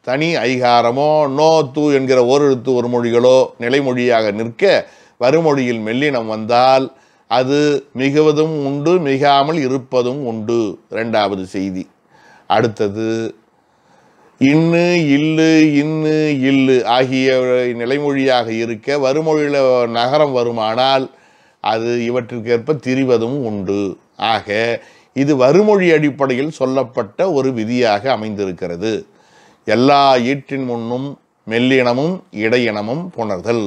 தனி ஐகாரமோ நோ தூ என்கிற ஓரெழுத்து ஒரு மொழிகளோ நிலைமொழியாக நிற்க வருமொழியில் மெல்லினம் வந்தால் அது மிகுவதும் உண்டு மிகாமல் இருப்பதும் உண்டு ரெண்டாவது செய்தி அடுத்தது இன்னு இல்லு இன்னு இல்லு ஆகிய நிலைமொழியாக இருக்க வருமொழியில் நகரம் வருமானால் அது இவற்றிற்கேற்ப திரிவதும் உண்டு ஆக இது வருமொழி அடிப்படையில் சொல்லப்பட்ட ஒரு விதியாக அமைந்திருக்கிறது எல்லா ஈற்றின் முன்னும் மெல்லினமும் இடையினமும் புணர்தல்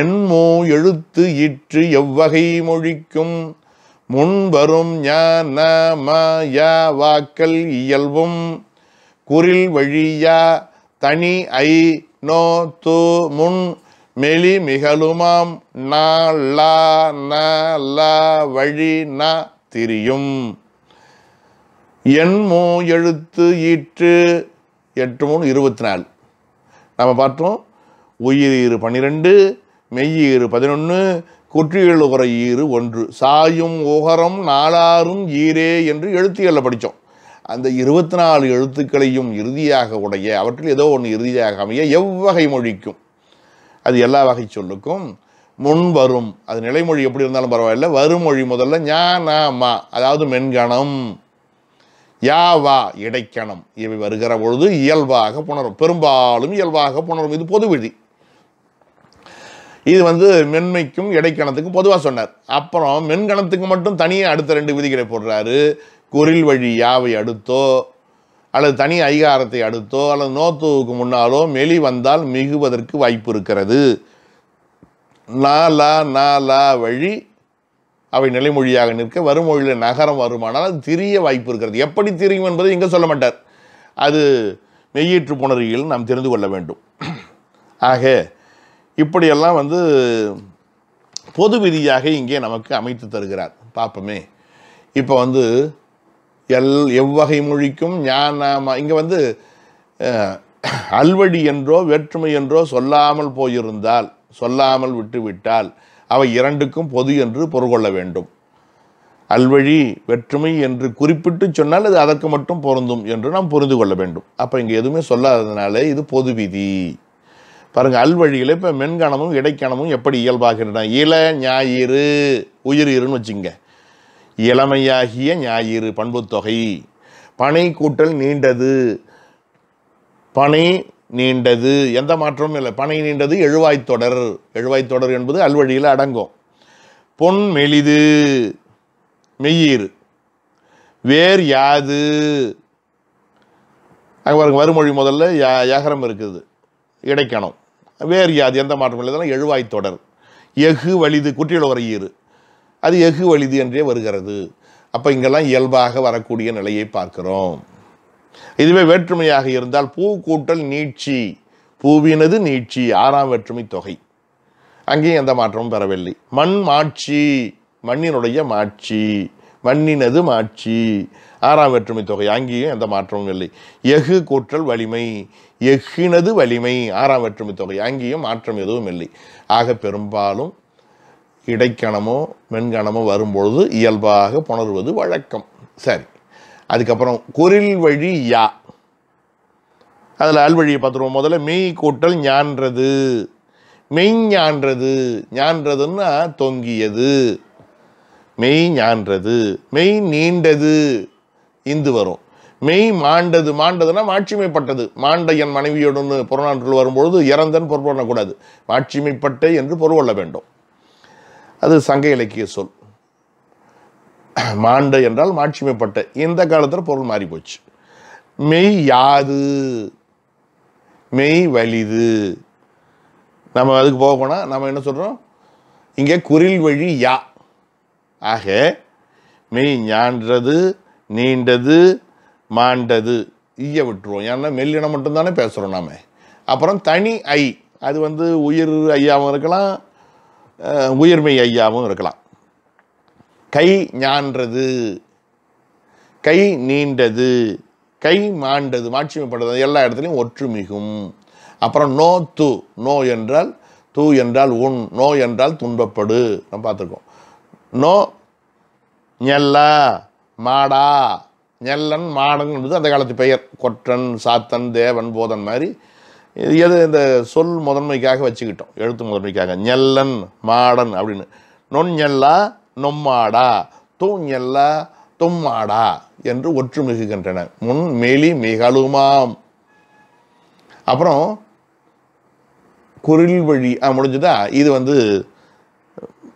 என்மோ எழுத்து ஈற்று எவ்வகை மொழிக்கும் முன்வரும் ஞான வாக்கல் இயல்பும் குரில் வழியா தனி ஐ நோ தூ முன் மெலி மிகழுமாம் வழி ந திரியும் எண்மோ எழுத்து ஈற்று எட்டு மூணு இருபத்தி நாலு நம்ம பார்த்தோம் உயிர் இரு பன்னிரெண்டு மெய்யீறு பதினொன்று குற்றியல் உகர ஈறு ஒன்று சாயும் உகரம் நாளாரும் ஈரே என்று எழுத்துக்களில் படித்தோம் அந்த இருபத்தி நாலு எழுத்துக்களையும் இறுதியாக உடைய அவற்றில் ஏதோ ஒன்று இறுதியாக அமைய எவ்வகை மொழிக்கும் அது எல்லா வகை சொல்லுக்கும் முன் வரும் அது நிலைமொழி எப்படி இருந்தாலும் பரவாயில்ல வரும் மொழி முதல்ல ஞான அதாவது மென்கணம் யாவா இடைக்கணம் இவை வருகிற பொழுது இயல்பாக புணரும் பெரும்பாலும் இயல்பாக புணரும் இது பொது விதி இது வந்து மென்மைக்கும் இடைக்கணத்துக்கும் பொதுவாக சொன்னார் அப்புறம் மென்கணத்துக்கு மட்டும் தனியாக அடுத்த ரெண்டு விதிகளை போடுறாரு குரில் வழி யாவை அடுத்தோ அல்லது தனி அதிகாரத்தை அடுத்தோ அல்லது நோத்துவுக்கு முன்னாலோ மெலி வந்தால் மிகுவதற்கு வாய்ப்பு இருக்கிறது நாலா நாலா வழி அவை நிலைமொழியாக நிற்க வருமொழியில் நகரம் வருமானால் அது திரிய வாய்ப்பு இருக்கிறது எப்படி திரியும் என்பதை இங்கே சொல்ல மாட்டார் அது மெய்யேற்று புணரியில் நாம் தெரிந்து கொள்ள வேண்டும் ஆக இப்படியெல்லாம் வந்து பொது விதியாக இங்கே நமக்கு அமைத்து தருகிறார் பார்ப்போமே இப்போ வந்து எல் எவ்வகை மொழிக்கும் ஞானம் இங்கே வந்து அல்வடி என்றோ வேற்றுமை என்றோ சொல்லாமல் போயிருந்தால் சொல்லாமல் விட்டுவிட்டால் அவை இரண்டுக்கும் பொது என்று பொருள் கொள்ள வேண்டும் அல்வழி வெற்றுமை என்று குறிப்பிட்டு சொன்னால் அது அதற்கு மட்டும் பொருந்தும் என்று நாம் புரிந்து கொள்ள வேண்டும் அப்போ இங்கே எதுவுமே சொல்லாததுனால இது பொது விதி பாருங்கள் அல்வழியில் இப்போ மென்கணமும் இடைக்கணமும் எப்படி இயல்பாகின்றன இள ஞாயிறு உயிரிருன்னு வச்சுங்க இளமையாகிய ஞாயிறு பண்புத்தொகை பனை கூட்டல் நீண்டது பனை நீண்டது எந்த மாற்றமும் இல்லை பனை நீண்டது எழுவாய் தொடர் எழுவாய் தொடர் என்பது அல்வழியில் அடங்கும் பொன் மெலிது மெய்யீர் வேர் யாது அங்கே பாருங்க வறுமொழி முதல்ல யா யாகரம் இருக்குது இடைக்கணம் வேர் யாது எந்த மாற்றம் இல்லை எழுவாய் தொடர் எஃகு வலிது குற்றியில் வரையீர் அது எஃகு வலிது என்றே வருகிறது அப்போ இங்கெல்லாம் இயல்பாக வரக்கூடிய நிலையை பார்க்குறோம் இதுவே வேற்றுமையாக இருந்தால் பூ கூட்டல் நீட்சி பூவினது நீட்சி ஆறாம் வேற்றுமை தொகை அங்கேயும் எந்த மாற்றமும் பெறவில்லை மண் மாட்சி மண்ணினுடைய மாட்சி மண்ணினது மாட்சி ஆறாம் வேற்றுமை தொகை அங்கேயும் எந்த மாற்றமும் இல்லை எஃகு கூற்றல் வலிமை எஃகினது வலிமை ஆறாம் வேற்றுமை தொகை அங்கேயும் மாற்றம் எதுவும் இல்லை ஆக பெரும்பாலும் இடைக்கணமோ மென்கணமோ வரும்பொழுது இயல்பாக புணர்வது வழக்கம் சரி அதுக்கப்புறம் குரில் வழி யா அதில் அல்வழியை வழியை பார்த்துருவோம் முதல்ல மெய் கூட்டல் ஞான்றது மெய் ஞான்றது ஞான்றதுன்னா தொங்கியது மெய் ஞான்றது மெய் நீண்டது இந்து வரும் மெய் மாண்டது மாண்டதுன்னா மாட்சிமைப்பட்டது மாண்ட என் மனைவியோடு புறநானூற்றில் வரும்பொழுது இறந்தன் பொருள் பண்ணக்கூடாது மாட்சிமைப்பட்டே என்று பொருள் கொள்ள வேண்டும் அது சங்க இலக்கிய சொல் மாண்ட என்றால் மாட்சிமைப்பட்ட இந்த காலத்தில் பொருள் மாறி போச்சு மெய் யாது மெய் வலிது நம்ம அதுக்கு போக போனால் நம்ம என்ன சொல்கிறோம் இங்கே குரில் வழி யா ஆக மெய் ஞான்றது நீண்டது மாண்டது ஈய விட்டுருவோம் ஏன்னா மெல்லினம் மட்டும்தானே பேசுகிறோம் நாம் அப்புறம் தனி ஐ அது வந்து உயிர் ஐயாவும் இருக்கலாம் உயிர்மை ஐயாவும் இருக்கலாம் கை ஞான்றது கை நீண்டது கை மாண்டது மாட்சிமைப்படுறது எல்லா இடத்துலையும் ஒற்றுமிகும் அப்புறம் நோ து நோ என்றால் தூ என்றால் உன் நோ என்றால் துன்பப்படு நம்ம பார்த்துருக்கோம் நோ நெல்ல மாடா நெல்லன் மாடன்ன்றது அந்த காலத்து பெயர் கொற்றன் சாத்தன் தேவன் போதன் மாதிரி எது இந்த சொல் முதன்மைக்காக வச்சுக்கிட்டோம் எழுத்து முதன்மைக்காக நெல்லன் மாடன் அப்படின்னு நொன் நெல்லா நொம்மாடா எல்ல தொம்மாடா என்று ஒற்றுமிகுகின்றன முன் மேலி மிகழுமாம் அப்புறம் குரில் வழி முடிஞ்சுதா இது வந்து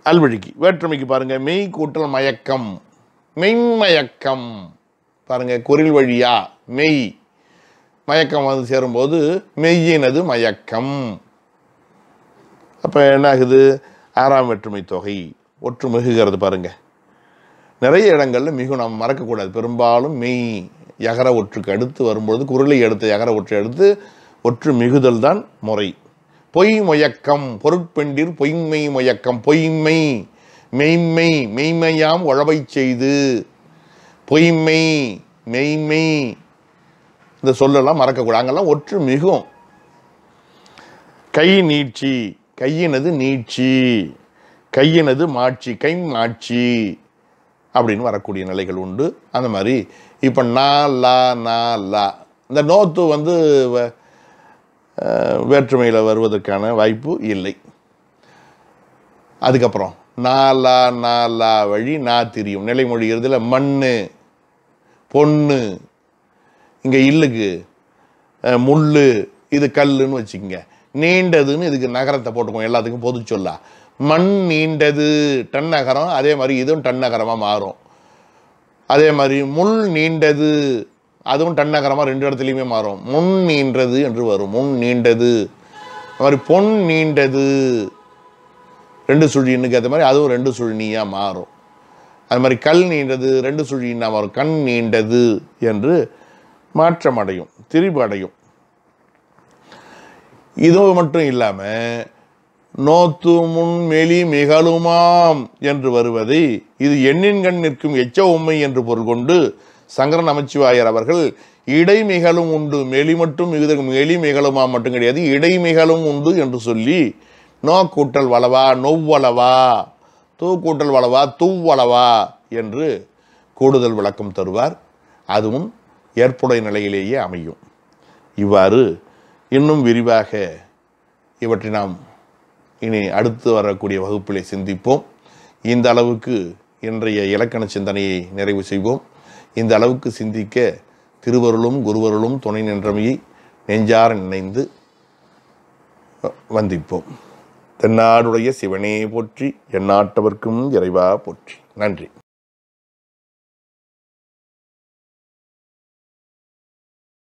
அல்வழிக்கு வேற்றுமைக்கு பாருங்கள் மெய் கூட்டல் மயக்கம் மெய்மயக்கம் பாருங்கள் குரில் வழியா மெய் மயக்கம் வந்து சேரும்போது மெய்யினது மயக்கம் அப்ப என்ன ஆகுது ஆறாம் வேற்றுமை தொகை மிகுகிறது பாருங்கள் நிறைய இடங்களில் மிகவும் நாம் மறக்கக்கூடாது பெரும்பாலும் மெய் எகர ஒற்றுக்கு அடுத்து வரும்பொழுது குரலை எடுத்து எகர ஒற்று அடுத்து ஒற்று மிகுதல் தான் முறை பொய் மொயக்கம் பொருட்பெண்டிர் பொய்மை மொயக்கம் பொய்மை மெய்மை மெய்மையாம் உழவை செய்து பொய்மை மெய்மை இந்த சொல்லெல்லாம் மறக்கக்கூடாது அங்கெல்லாம் ஒற்று மிகும் கை நீட்சி கையினது நீட்சி கையினது மாட்சி கை மாட்சி அப்படின்னு வரக்கூடிய நிலைகள் உண்டு அந்த மாதிரி இப்போ நா லா நா லா இந்த நோத்து வந்து வேற்றுமையில் வருவதற்கான வாய்ப்பு இல்லை அதுக்கப்புறம் நாலா நாலா வழி நா திரியும் நிலைமொழி இறுதியில் மண் பொண்ணு இங்கே இல்லுக்கு முள் இது கல்லுன்னு வச்சுக்கோங்க நீண்டதுன்னு இதுக்கு நகரத்தை போட்டுக்கோங்க எல்லாத்துக்கும் பொது சொல்லா மண் நீண்டது டன்னகரம் அதே மாதிரி இதுவும் டன்னகரமாக மாறும் அதே மாதிரி முள் நீண்டது அதுவும் டன்னகரமாக ரெண்டு இடத்துலையுமே மாறும் முன் நீண்டது என்று வரும் முன் நீண்டது அது மாதிரி பொன் நீண்டது ரெண்டு சுழின்னுக்கு ஏற்ற மாதிரி அதுவும் ரெண்டு சுழினியாக மாறும் அது மாதிரி கல் நீண்டது ரெண்டு சுழினா மாறும் கண் நீண்டது என்று மாற்றம் அடையும் திரிபு அடையும் இது மட்டும் இல்லாமல் நோத்து முன் மெலி மிகழுமாம் என்று வருவதை இது எண்ணின் கண் நிற்கும் எச்ச உண்மை என்று பொருள் கொண்டு சங்கரன் நமச்சிவாயர் அவர்கள் இடை மிகழும் உண்டு மெலி மட்டும் மிகுத மெலி மிகழுமாம் மட்டும் கிடையாது இடை மிகழும் உண்டு என்று சொல்லி நோ கூட்டல் வளவா நொவ்வளவா தூ கூட்டல் வளவா தூவளவா என்று கூடுதல் விளக்கம் தருவார் அதுவும் ஏற்புடை நிலையிலேயே அமையும் இவ்வாறு இன்னும் விரிவாக இவற்றை நாம் இனி அடுத்து வரக்கூடிய வகுப்பிலே சிந்திப்போம் இந்த அளவுக்கு இன்றைய இலக்கண சிந்தனையை நிறைவு செய்வோம் இந்த அளவுக்கு சிந்திக்க திருவருளும் குருவருளும் துணை நின்றமையை நெஞ்சார நினைந்து வந்திப்போம் தென்னாடுடைய சிவனே போற்றி எந்நாட்டவர்க்கும் இறைவா போற்றி நன்றி